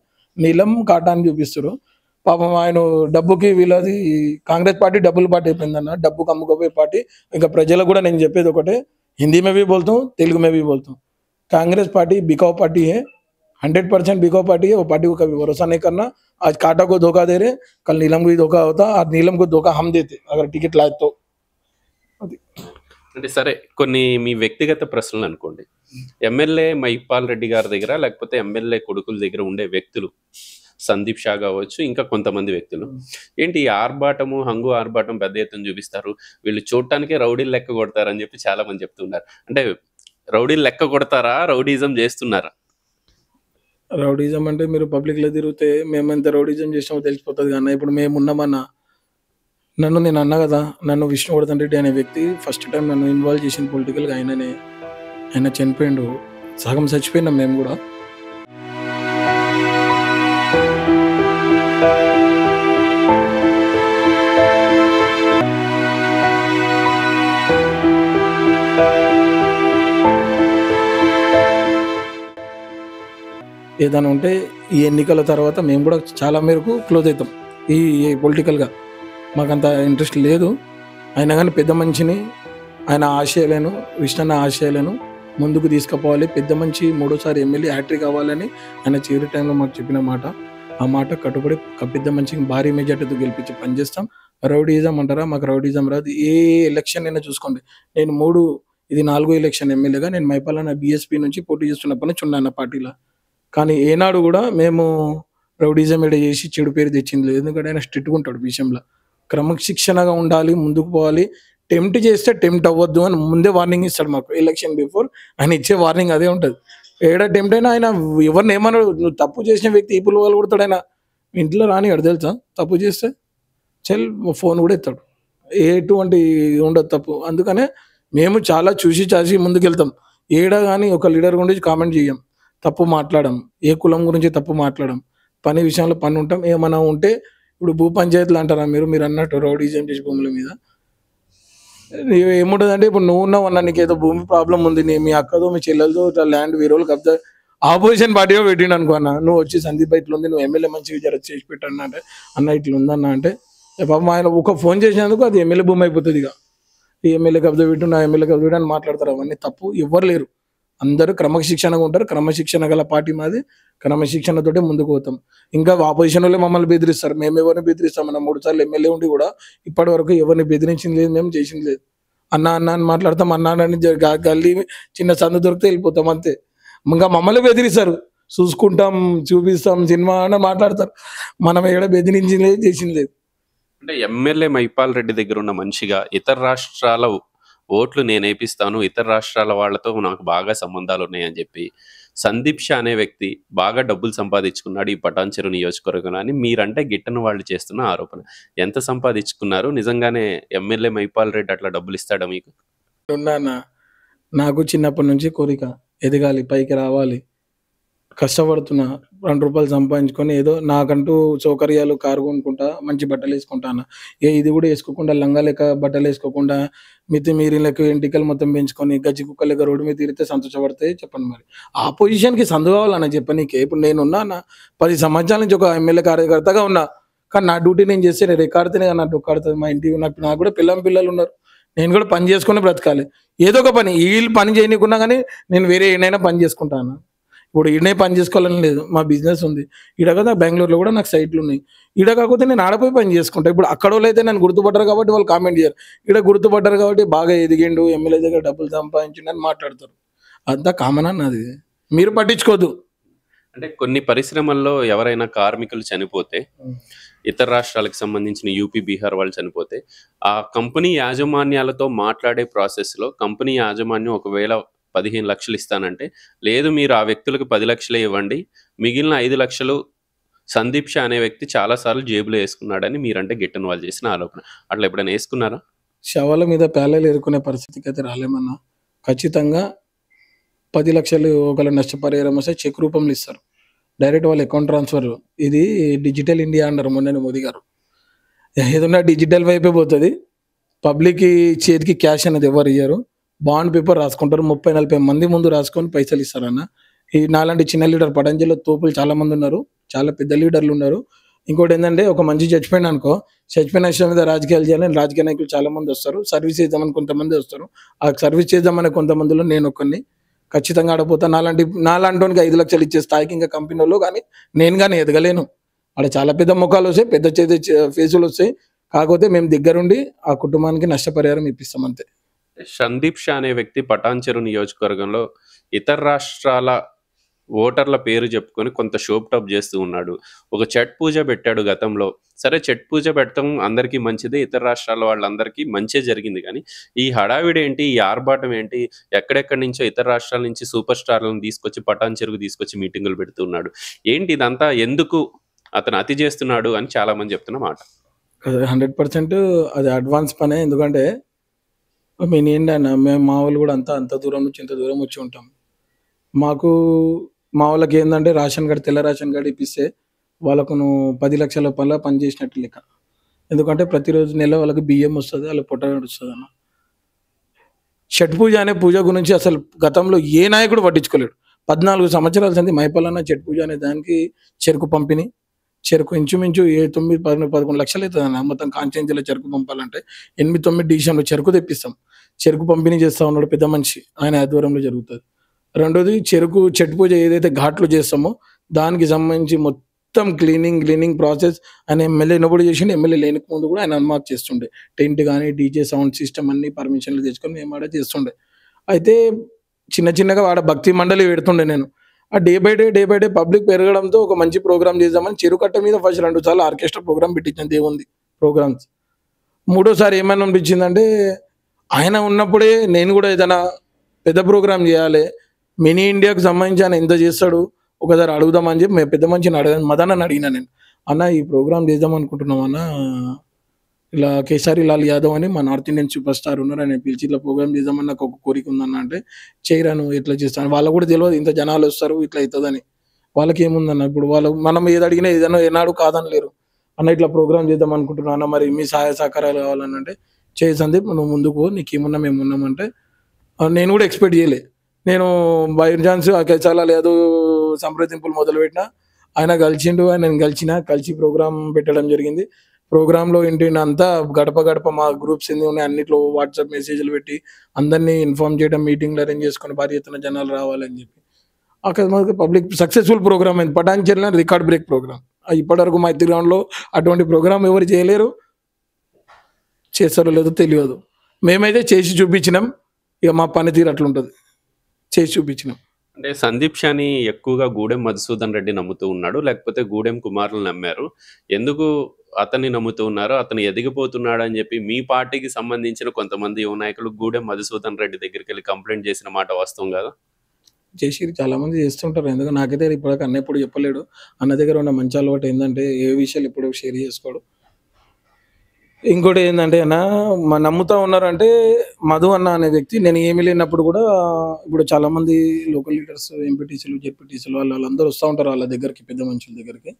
নিলাম కాటన్ చూపిస్తారు పాపం ఆయన డబ్బాకి వీలది కాంగ్రెస్ పార్టీ డబుల్ బాట్ అయిపోయింది అన్న డబ్బా కమ్ముకోబే పార్టీ ఇంకా ప్రజల కూడా నేను చెప్పేది ఒకటే హిందీ మే బి బోల్తాం తెలుగు మే బి బోల్తాం కాంగ్రెస్ పార్టీ బికావ్ పార్టీ హే 100% బికావ్ పార్టీ హే ఆ పార్టీ కో kabhi వరోసా నహీ కర్నా aaj కాట కో దోఖా దే రహే కల్ নিলাম కో వీ దోఖా హోతా aaj নিলাম కో దోఖా హమ్ దేతే agar టికెట్ లాయే తో అంటే సరే కొన్ని మీ వ్యక్తిగత ప్రశ్నలు అనుకోండి ఎమ్మెల్యే మహిపాల్ రెడ్డి గారి దగ్గర లేకపోతే ఎమ్మెల్యే కొడుకుల దగ్గర ఉండే వ్యక్తులు సందీప్ షా కావచ్చు ఇంకా కొంతమంది వ్యక్తులు ఏంటి ఈ ఆర్భాటము హంగు ఆర్భాటం పెద్ద ఎత్తున చూపిస్తారు వీళ్ళు చూడటానికి రౌడీలు లెక్క కొడతారని చెప్పి చాలా మంది చెప్తున్నారు అంటే రౌడీలు లెక్క కొడతారా రౌడీజం చేస్తున్నారా రౌడీజం అంటే మీరు పబ్లిక్ లో తిరిగితే ఎంత రౌడీజం చేసినామో తెలిసిపోతుంది కానీ ఇప్పుడు మేము ఉన్నామన్నా నన్ను నేను అన్నా కదా నన్ను విష్ణువర్ధన్ రెడ్డి అనే వ్యక్తి ఫస్ట్ టైం నన్ను ఇన్వాల్వ్ చేసిన పొలిటికల్గా ఆయననే ఆయన చనిపోయిండు సగం చచ్చిపోయినాం మేము కూడా ఏదైనా ఉంటే ఈ ఎన్నికల తర్వాత మేము కూడా చాలా మేరకు క్లోజ్ అవుతాం ఈ పొలిటికల్గా మాకంత ఇంట్రెస్ట్ లేదు అయినా కానీ పెద్ద మనిషిని ఆయన ఆశయాలను విష్ణన్న ఆశయాలను ముందుకు తీసుకుపోవాలి పెద్ద మంచి మూడోసారి ఎమ్మెల్యే హ్యాట్రిక్ అవ్వాలని ఆయన చివరి టైంలో మాకు చెప్పిన మాట ఆ మాట కట్టుబడి పెద్ద మంచికి భారీ మెజార్టీతో గెలిపించి పనిచేస్తాం రౌడీజం అంటారా మాకు రౌడీజం రాదు ఏ ఎలక్షన్ అయినా చూసుకోండి నేను మూడు ఇది నాలుగో ఎలక్షన్ ఎమ్మెల్యేగా నేను మైపాలన్న బీఎస్పీ నుంచి పోటీ చేస్తున్న పని ఉన్నాను పార్టీలో కానీ ఏనాడు కూడా మేము రౌడీజం ఇక్కడ చేసి చెడు పేరు తెచ్చింది లేదు ఎందుకంటే ఆయన స్ట్రిక్ట్గా ఉంటాడు విషయంలో క్రమశిక్షణగా ఉండాలి ముందుకు పోవాలి టెంప్ట్ చేస్తే టెంప్ట్ అవ్వద్దు అని ముందే వార్నింగ్ ఇస్తాడు మాకు ఎలక్షన్ బిఫోర్ ఆయన ఇచ్చే వార్నింగ్ అదే ఉంటుంది ఏడా టెంప్ట్ అయినా ఆయన ఎవరిని ఏమన్నాడు నువ్వు తప్పు చేసిన వ్యక్తి ఈ వాళ్ళు కొడతాడు ఆయన ఇంట్లో రాని తెలుసా తప్పు చేస్తే చెల్ ఫోన్ కూడా ఇస్తాడు ఎటువంటి ఉండదు తప్పు అందుకనే మేము చాలా చూసి చాసి ముందుకెళ్తాం ఏడా కానీ ఒక లీడర్ గురించి కామెంట్ చేయం తప్పు మాట్లాడడం ఏ కులం గురించి తప్పు మాట్లాడడం పని విషయంలో పని ఉంటాం ఏమైనా ఉంటే ఇప్పుడు భూ పంచాయతీలు అంటారా మీరు మీరు అన్నట్టు రౌడీజం చేసి భూముల మీద ఏముంటుంది అంటే ఇప్పుడు నువ్వు ఉన్నావు అన్న నీకు ఏదో భూమి ప్రాబ్లం ఉంది నీ మీ అక్కదో మీ చెల్లెలతో ల్యాండ్ వీరోలు కబ్జా ఆపోజిషన్ పార్టీగా పెట్టిండు అనుకో అన్న నువ్వు వచ్చి సందీప్ ఇట్లా ఉంది నువ్వు ఎమ్మెల్యే మంచి విచారం చేసి పెట్టాను అంటే అన్న ఇట్లా ఉందన్న అంటే పాపం ఆయన ఒక ఫోన్ చేసినందుకు అది ఎమ్మెల్యే భూమి అయిపోతుంది ఇక ఈ ఎమ్మెల్యే కబ్జా పెట్టు నా ఎమ్మెల్యే కబ్జా పెట్టు అని మాట్లాడతారు అవన్నీ తప్పు ఎవ్వరు లేరు అందరూ క్రమశిక్షణగా ఉంటారు క్రమశిక్షణ గల పార్టీ మాది క్రమశిక్షణతోటే ముందుకు పోతాం ఇంకా ఆపోజిషన్ వాళ్ళే మమ్మల్ని బెదిరిస్తారు మేము ఎవరిని బెదిరిస్తాం మనం మూడు సార్లు ఎమ్మెల్యే ఉండి కూడా ఇప్పటి వరకు ఎవరిని బెదిరించింది లేదు మేము చేసింది లేదు అన్న అన్న అని మాట్లాడతాం అన్న అన్నని గల్లి చిన్న సందు దొరికితే వెళ్ళిపోతాం అంతే ఇంకా మమ్మల్ని బెదిరిస్తారు చూసుకుంటాం చూపిస్తాం సినిమా అని మాట్లాడతారు మనం ఎక్కడ బెదిరించింది లేదు చేసింది లేదు అంటే ఎమ్మెల్యే మైపాల్ రెడ్డి దగ్గర ఉన్న మనిషిగా ఇతర రాష్ట్రాల ఓట్లు నేను వేపిస్తాను ఇతర రాష్ట్రాల వాళ్లతో నాకు బాగా సంబంధాలు ఉన్నాయని చెప్పి సందీప్ షా అనే వ్యక్తి బాగా డబ్బులు సంపాదించుకున్నాడు ఈ పటాన్చెరు నియోజకవర్గం అని మీరంటే గిట్టని వాళ్ళు చేస్తున్న ఆరోపణ ఎంత సంపాదించుకున్నారు నిజంగానే ఎమ్మెల్యే మైపాల్ రెడ్డి అట్లా డబ్బులు ఇస్తాడా మీకు నాకు చిన్నప్పటి నుంచి కోరిక ఎదగాలి పైకి రావాలి కష్టపడుతున్నా రెండు రూపాయలు సంపాదించుకొని ఏదో నాకంటూ సౌకర్యాలు కారు కొనుక్కుంటా మంచి బట్టలు వేసుకుంటాను ఏ ఇది కూడా వేసుకోకుండా లంగా లెక్క బట్టలు వేసుకోకుండా మితి మీరీలకు ఇంటికలు మొత్తం పెంచుకొని గజ్జి కుక్క లెక్క రోడ్డు మీద తీరితే సంతోషపడితే చెప్పండి మరి ఆ పొజిషన్కి సందు కావాలన్న చెప్ప ఇప్పుడు నేనున్నా నా పది సంవత్సరాల నుంచి ఒక ఎమ్మెల్యే కార్యకర్తగా ఉన్నా కానీ నా డ్యూటీ నేను చేస్తే నేను రికార్డుతూనే నా డుక్కాడుతుంది మా ఇంటికి నాకు నాకు కూడా పిల్లం పిల్లలు ఉన్నారు నేను కూడా పని చేసుకుని బ్రతకాలి ఏదో ఒక పని వీళ్ళు పని చేయనీకున్నా కానీ నేను వేరే ఏదైనా పని చేసుకుంటాను ఇప్పుడు ఈడనే పని చేసుకోవాలని లేదు మా బిజినెస్ ఉంది ఈడ కదా బెంగళూరులో కూడా నాకు సైట్లు ఉన్నాయి ఈడ కాకపోతే నేను ఆడపోయి పని చేసుకుంటా ఇప్పుడు అక్కడ అయితే నన్ను గుర్తుపడ్డారు కాబట్టి వాళ్ళు కామెంట్ చేయరు ఈడ గుర్తుపడ్డారు కాబట్టి బాగా ఎదిగిండు ఎమ్మెల్యే దగ్గర డబ్బులు సంపాదించండి అని మాట్లాడతారు అంతా కామన్ అన్నది మీరు పట్టించుకోదు అంటే కొన్ని పరిశ్రమల్లో ఎవరైనా కార్మికులు చనిపోతే ఇతర రాష్ట్రాలకు సంబంధించిన యూపీ బీహార్ వాళ్ళు చనిపోతే ఆ కంపెనీ యాజమాన్యాలతో మాట్లాడే ప్రాసెస్లో కంపెనీ యాజమాన్యం ఒకవేళ పదిహేను లక్షలు ఇస్తానంటే లేదు మీరు ఆ వ్యక్తులకు పది లక్షలే ఇవ్వండి మిగిలిన ఐదు లక్షలు సందీప్ షా అనే వ్యక్తి చాలాసార్లు జేబులో వేసుకున్నాడని మీరంటే గిట్టన్ వాళ్ళు చేసిన ఆలోచన అట్లా ఎప్పుడైనా వేసుకున్నారా శవాల మీద పేలలు ఎదుర్కొనే పరిస్థితికి అయితే రాలేమన్నా ఖచ్చితంగా పది లక్షలు ఒకళ్ళు నష్టపరిహారం వస్తే చెక్ రూపంలో ఇస్తారు డైరెక్ట్ వాళ్ళ అకౌంట్ ట్రాన్స్ఫర్ ఇది డిజిటల్ ఇండియా అన్నారు మొన్న మోదీ గారు ఏదన్నా డిజిటల్ వైపే పోతుంది పబ్లిక్ చేతికి క్యాష్ అనేది ఎవరు ఇయ్యారు బాండ్ పేపర్ రాసుకుంటారు ముప్పై నలభై మంది ముందు రాసుకొని పైసలు ఇస్తారన్న ఈ నాలాంటి చిన్న లీడర్ పటంజలిలో తోపులు చాలా మంది ఉన్నారు చాలా పెద్ద లీడర్లు ఉన్నారు ఇంకోటి ఏంటంటే ఒక మంచి చచ్చిపోయిన అనుకో చచ్చిపోయిన విషయం మీద రాజకీయాలు చేయాలని రాజకీయ నాయకులు చాలా మంది వస్తారు సర్వీస్ చేద్దామని కొంతమంది వస్తారు ఆ సర్వీస్ చేద్దామనే కొంతమందిలో నేను ఒకరిని ఖచ్చితంగా ఆడపోతా నాలాంటి నాలాంటి ఐదు లక్షలు ఇచ్చే స్థాయికి ఇంకా కంపెనీలో కానీ నేను కానీ ఎదగలేను అక్కడ చాలా పెద్ద ముఖాలు వస్తాయి పెద్ద చేతి ఫేసులు వస్తాయి కాకపోతే మేము దగ్గరుండి ఆ కుటుంబానికి నష్టపరిహారం ఇప్పిస్తాం అంతే సందీప్ షా అనే వ్యక్తి పటాన్చెరు నియోజకవర్గంలో ఇతర రాష్ట్రాల ఓటర్ల పేరు చెప్పుకొని కొంత షోప్ టాప్ చేస్తూ ఉన్నాడు ఒక చట్ పూజ పెట్టాడు గతంలో సరే చట్ పూజ పెట్టడం అందరికీ మంచిదే ఇతర రాష్ట్రాల వాళ్ళందరికీ మంచే జరిగింది కానీ ఈ హడావిడి ఏంటి ఈ ఆర్భాటం ఏంటి ఎక్కడెక్కడి నుంచో ఇతర రాష్ట్రాల నుంచి సూపర్ స్టార్లను తీసుకొచ్చి పటాన్ చెరుకు తీసుకొచ్చి మీటింగులు పెడుతున్నాడు ఏంటి ఇదంతా ఎందుకు అతను అతి చేస్తున్నాడు అని చాలా మంది చెప్తున్న మాట హండ్రెడ్ పర్సెంట్ అది అడ్వాన్స్ పనే ఎందుకంటే మేము ఏంటన్నా మేము మా వాళ్ళు కూడా అంతా అంత దూరం నుంచి ఇంత దూరం వచ్చి ఉంటాం మాకు మా వాళ్ళకి ఏంటంటే రేషన్ కార్డు తెల్ల రేషన్ కార్డు ఇప్పిస్తే వాళ్ళకు పది లక్షల పనిలో పని చేసినట్టు లెక్క ఎందుకంటే ప్రతిరోజు నెల వాళ్ళకి బియ్యం వస్తుంది వాళ్ళకి పొట్ట నడుస్తుంది అన్న షట్ పూజ అనే పూజ గురించి అసలు గతంలో ఏ నాయకుడు పట్టించుకోలేడు పద్నాలుగు సంవత్సరాల సంది మైపల్లన్న ఛట్ పూజ అనే దానికి చెరుకు పంపిణీ చెరుకు ఇంచుమించు ఏ తొమ్మిది పది పదకొండు లక్షలు అవుతుంది అన్న మొత్తం కాంచెంజీలో చెరుకు పంపాలంటే ఎనిమిది తొమ్మిది డివిజన్లో చెరుకు తెప్పిస్తాం చెరుకు పంపిణీ చేస్తా ఉన్నాడు పెద్ద మనిషి ఆయన ఆధ్వర్యంలో జరుగుతుంది రెండోది చెరుకు చెట్టు పూజ ఏదైతే ఘాట్లు చేస్తామో దానికి సంబంధించి మొత్తం క్లీనింగ్ క్లీనింగ్ ప్రాసెస్ ఆయన ఎమ్మెల్యే నోబడి చేసి ఎమ్మెల్యే లేని ముందు కూడా ఆయన అన్మార్క్ చేస్తుండే టెంట్ కానీ డీజే సౌండ్ సిస్టమ్ అన్ని పర్మిషన్లు తెచ్చుకొని మేము ఆడ చేస్తుండే అయితే చిన్న చిన్నగా వాడ భక్తి మండలి పెడుతుండే నేను ఆ day by day day by day public పెరగడంతో ఒక మంచి ప్రోగ్రామ్ చేద్దామని చెరుకట్ట మీద ఫస్ట్ రెండు చాలా ఆర్కెస్ట్రా ప్రోగ్రామ్ పెట్టించింది దేవుంది ప్రోగ్రామ్స్ మూడోసారి ఏమైనా అనిపించిందంటే ఆయన ఉన్నప్పుడే నేను కూడా ఏదైనా పెద్ద ప్రోగ్రామ్ చేయాలి మినీ ఇండియాకు సంబంధించి ఆయన ఎంత చేస్తాడు ఒకసారి అడుగుదామని చెప్పి పెద్ద మంచిని అడగ మదనని అడిగినా నేను అన్న ఈ ప్రోగ్రామ్ చేద్దాం అనుకుంటున్నాం అన్న ఇలా కేసారి లాల్ యాదవ్ అని మా నార్త్ ఇండియన్ సూపర్ స్టార్ ఉన్నారు ఆయన పిలిచి ఇట్లా ప్రోగ్రామ్ చేద్దామని నాకు ఒక కోరిక ఉందన్న అంటే చేయరాను ఇట్లా చేస్తాను వాళ్ళకు కూడా తెలియదు ఇంత జనాలు వస్తారు ఇట్లా అవుతుందని వాళ్ళకి ఏముందన్న ఇప్పుడు వాళ్ళు మనం ఏది అడిగినా ఏదైనా ఏనాడు లేరు అన్న ఇట్లా ప్రోగ్రామ్ చేద్దాం అనుకుంటున్నాను మరి మీ సహాయ సహకారాలు కావాలని అంటే చేయి సందీప్ నువ్వు ముందుకు నీకేమున్నా మేము ఉన్నామంటే నేను కూడా ఎక్స్పెక్ట్ చేయలే నేను బై ఛాన్స్ చాలా లేదు సంప్రదింపులు పెట్టినా ఆయన కలిసిండు ఆయన కలిసిన కలిసి ప్రోగ్రామ్ పెట్టడం జరిగింది ప్రోగ్రాంలో ఏంటి అంతా గడప గడప మా గ్రూప్స్ ఎన్ని ఉన్నాయి అన్నిట్లో వాట్సాప్ మెసేజ్లు పెట్టి అందరినీ ఇన్ఫార్మ్ చేయడం మీటింగ్లు అరేంజ్ చేసుకుని భారీ ఎత్తున జనాలు రావాలని చెప్పి అకస్మాత్తుగా పబ్లిక్ సక్సెస్ఫుల్ ప్రోగ్రామ్ అయింది పటానికి చెల్లిన రికార్డ్ బ్రేక్ ప్రోగ్రామ్ ఇప్పటివరకు మా ఇద్దరు గ్రౌండ్లో అటువంటి ప్రోగ్రామ్ ఎవరు చేయలేరు చేస్తారో లేదో తెలియదు మేమైతే చేసి చూపించినాం ఇక మా పనితీరు అట్లుంటుంది చేసి చూపించినాం అంటే సందీప్ షాని ఎక్కువగా గూడెం మధుసూదన్ రెడ్డి నమ్ముతూ ఉన్నాడు లేకపోతే గూడెం కుమారులు నమ్మారు ఎందుకు అతన్ని నమ్ముతూ ఉన్నారు అతను ఎదిగిపోతున్నాడు అని చెప్పి మీ పార్టీకి సంబంధించిన కొంతమంది యువ నాయకులు గూడెం మధుసూదన్ రెడ్డి దగ్గరికి వెళ్ళి కంప్లైంట్ చేసిన మాట వాస్తవం కదా చేసి చాలా మంది చేస్తుంటారు ఎందుకంటే నాకైతే ఇప్పటికీ అన్న ఎప్పుడు చెప్పలేడు అన్న దగ్గర ఉన్న మంచి అలవాటు ఏంటంటే ఏ విషయాలు ఎప్పుడు షేర్ చేసుకోడు ఇంకోటి ఏంటంటే అన్న మా నమ్ముతా ఉన్నారంటే మధు అన్న అనే వ్యక్తి నేను ఏమి లేనప్పుడు కూడా ఇప్పుడు చాలామంది లోకల్ లీడర్స్ ఎంపీటీసీలు జెపీటీసీలు వాళ్ళు వాళ్ళందరూ వస్తూ ఉంటారు వాళ్ళ దగ్గరికి పెద్ద మనుషుల దగ్గరికి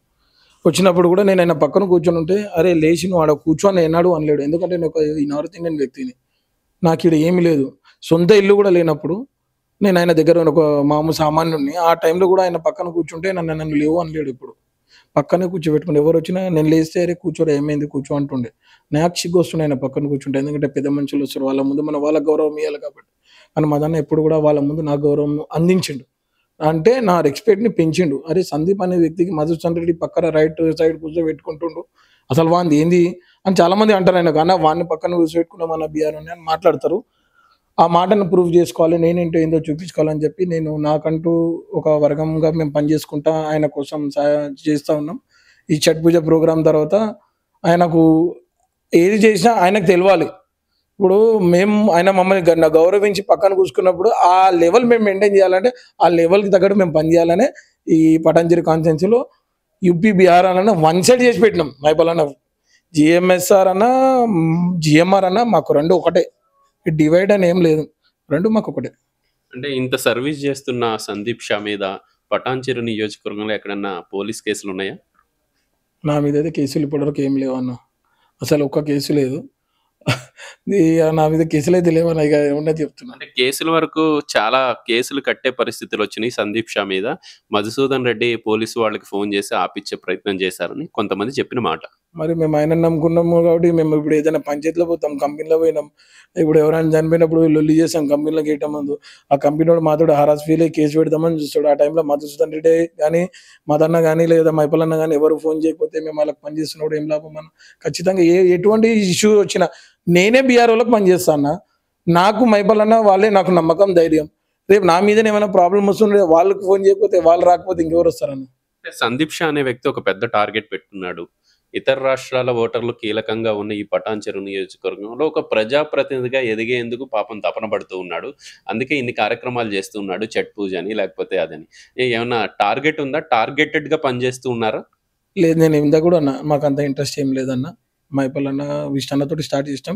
వచ్చినప్పుడు కూడా నేను ఆయన పక్కన కూర్చొని ఉంటే అరే లేచి నువ్వు ఆడ కూర్చొని ఎన్నాడు అనలేడు ఎందుకంటే నేను ఒక నార్త్ ఇండియన్ వ్యక్తిని నాకు ఇక్కడ ఏమీ లేదు సొంత ఇల్లు కూడా లేనప్పుడు నేను ఆయన దగ్గర ఒక మామూలు సామాన్యుడిని ఆ టైంలో కూడా ఆయన పక్కన కూర్చుంటే నన్ను నన్ను లేవు అనలేడు ఇప్పుడు పక్కనే కూర్చోబెట్టుకుంటే ఎవరు వచ్చినా నేను లేస్తే అరే కూర్చోరు ఏమైంది కూర్చో అంటుండే నాయాక్షిగా వస్తున్నాయి ఆయన పక్కన కూర్చుంటాయి ఎందుకంటే పెద్ద మనుషులు వస్తారు వాళ్ళ ముందు మనం వాళ్ళ గౌరవం ఇవ్వాలి కాబట్టి కానీ మా దాన్న ఎప్పుడు కూడా వాళ్ళ ముందు నా గౌరవం అందించిండు అంటే నా రెస్పెక్ట్ని పెంచిండు అరే సందీప్ అనే వ్యక్తికి మధు రెడ్డి పక్కన రైట్ సైడ్ కూర్చోబెట్టుకుంటుండు అసలు వాంది ఏంది అని చాలామంది అంటారు ఆయన కానీ వాడిని పక్కన మన బీఆర్ అని మాట్లాడతారు ఆ మాటను ప్రూవ్ చేసుకోవాలి నేనేంటో ఏందో చూపించుకోవాలని చెప్పి నేను నాకంటూ ఒక వర్గంగా మేము పనిచేసుకుంటా ఆయన కోసం చేస్తూ ఉన్నాం ఈ చట్ పూజ ప్రోగ్రాం తర్వాత ఆయనకు ఏది చేసినా ఆయనకు తెలియాలి ఇప్పుడు మేము ఆయన మమ్మల్ని గౌరవించి పక్కన కూర్చుకున్నప్పుడు ఆ లెవెల్ మేము మెయింటైన్ చేయాలంటే ఆ లెవెల్కి తగ్గట్టు మేము పనిచేయాలనే ఈ పటంజరి కాన్ఫరెన్స్లో యూపీ బీఆర్ అన్న వన్ సైడ్ చేసి పెట్టినాం మైపల్ అన్న జిఎంఎస్ఆర్ అన్న జిఎంఆర్ అన్న మాకు రెండు ఒకటే డివైడ్ అని ఏం లేదు రెండు మాకు ఒకటే అంటే ఇంత సర్వీస్ చేస్తున్న సందీప్ షా మీద పటాంచెరు నియోజకవర్గంలో ఎక్కడన్నా పోలీస్ కేసులు ఉన్నాయా నా మీద అయితే కేసులు ఇప్పటివరకు ఏం లేవన్నా అసలు ఒక్క కేసు లేదు నా మీద కేసులు అయితే ఇక ఏమన్నా చెప్తున్నా అంటే కేసుల వరకు చాలా కేసులు కట్టే పరిస్థితులు వచ్చినాయి సందీప్ షా మీద మధుసూదన్ రెడ్డి పోలీసు వాళ్ళకి ఫోన్ చేసి ఆపిచ్చే ప్రయత్నం చేశారని కొంతమంది చెప్పిన మాట మరి మేము ఆయన నమ్ముకున్నాము కాబట్టి మేము ఇప్పుడు ఏదైనా పంచాయతీలో పోతాం కంపెనీలో పోయినాం ఇప్పుడు ఎవరైనా చనిపోయినప్పుడు లొల్లి చేసాం కంపెనీలోకి వేయటం ముందు ఆ కంపెనీ వాడు మాతో హారాస్ ఫీల్ కేసు పెడతామని చూస్తాడు ఆ టైంలో చూస్తాం రెడ్డి కానీ మా మదన్న కానీ లేదా మైపలన్న కానీ ఎవరు ఫోన్ చేయకపోతే మేము వాళ్ళకి పనిచేస్తున్నప్పుడు ఏం లాభం మనం ఖచ్చితంగా ఏ ఎటువంటి ఇష్యూ వచ్చినా నేనే బీఆర్ఓలకు పనిచేస్తాను నాకు మైపలన్న వాళ్ళే నాకు నమ్మకం ధైర్యం రేపు నా మీదనే ఏమైనా ప్రాబ్లం వస్తుండే వాళ్ళకి ఫోన్ చేయకపోతే వాళ్ళు రాకపోతే ఇంకెవరు వస్తారన్న సందీప్ షా అనే వ్యక్తి ఒక పెద్ద టార్గెట్ పెట్టుకున్నాడు ఇతర రాష్ట్రాల ఓటర్లు కీలకంగా ఉన్న ఈ చెరువు నియోజకవర్గంలో ఒక ప్రజాప్రతినిధిగా ఎదిగేందుకు పాపం తపన పడుతూ ఉన్నాడు అందుకే ఇన్ని కార్యక్రమాలు చేస్తూ ఉన్నాడు చట్ పూజ అని లేకపోతే అదని ఏమైనా టార్గెట్ ఉందా గా పనిచేస్తూ ఉన్నారా లేదు నేను ఇందా కూడా అన్న మాకు అంత ఇంట్రెస్ట్ ఏం లేదన్న ఇప్పుడు అన్న విష్ణన్నతోటి స్టార్ట్ చేసాం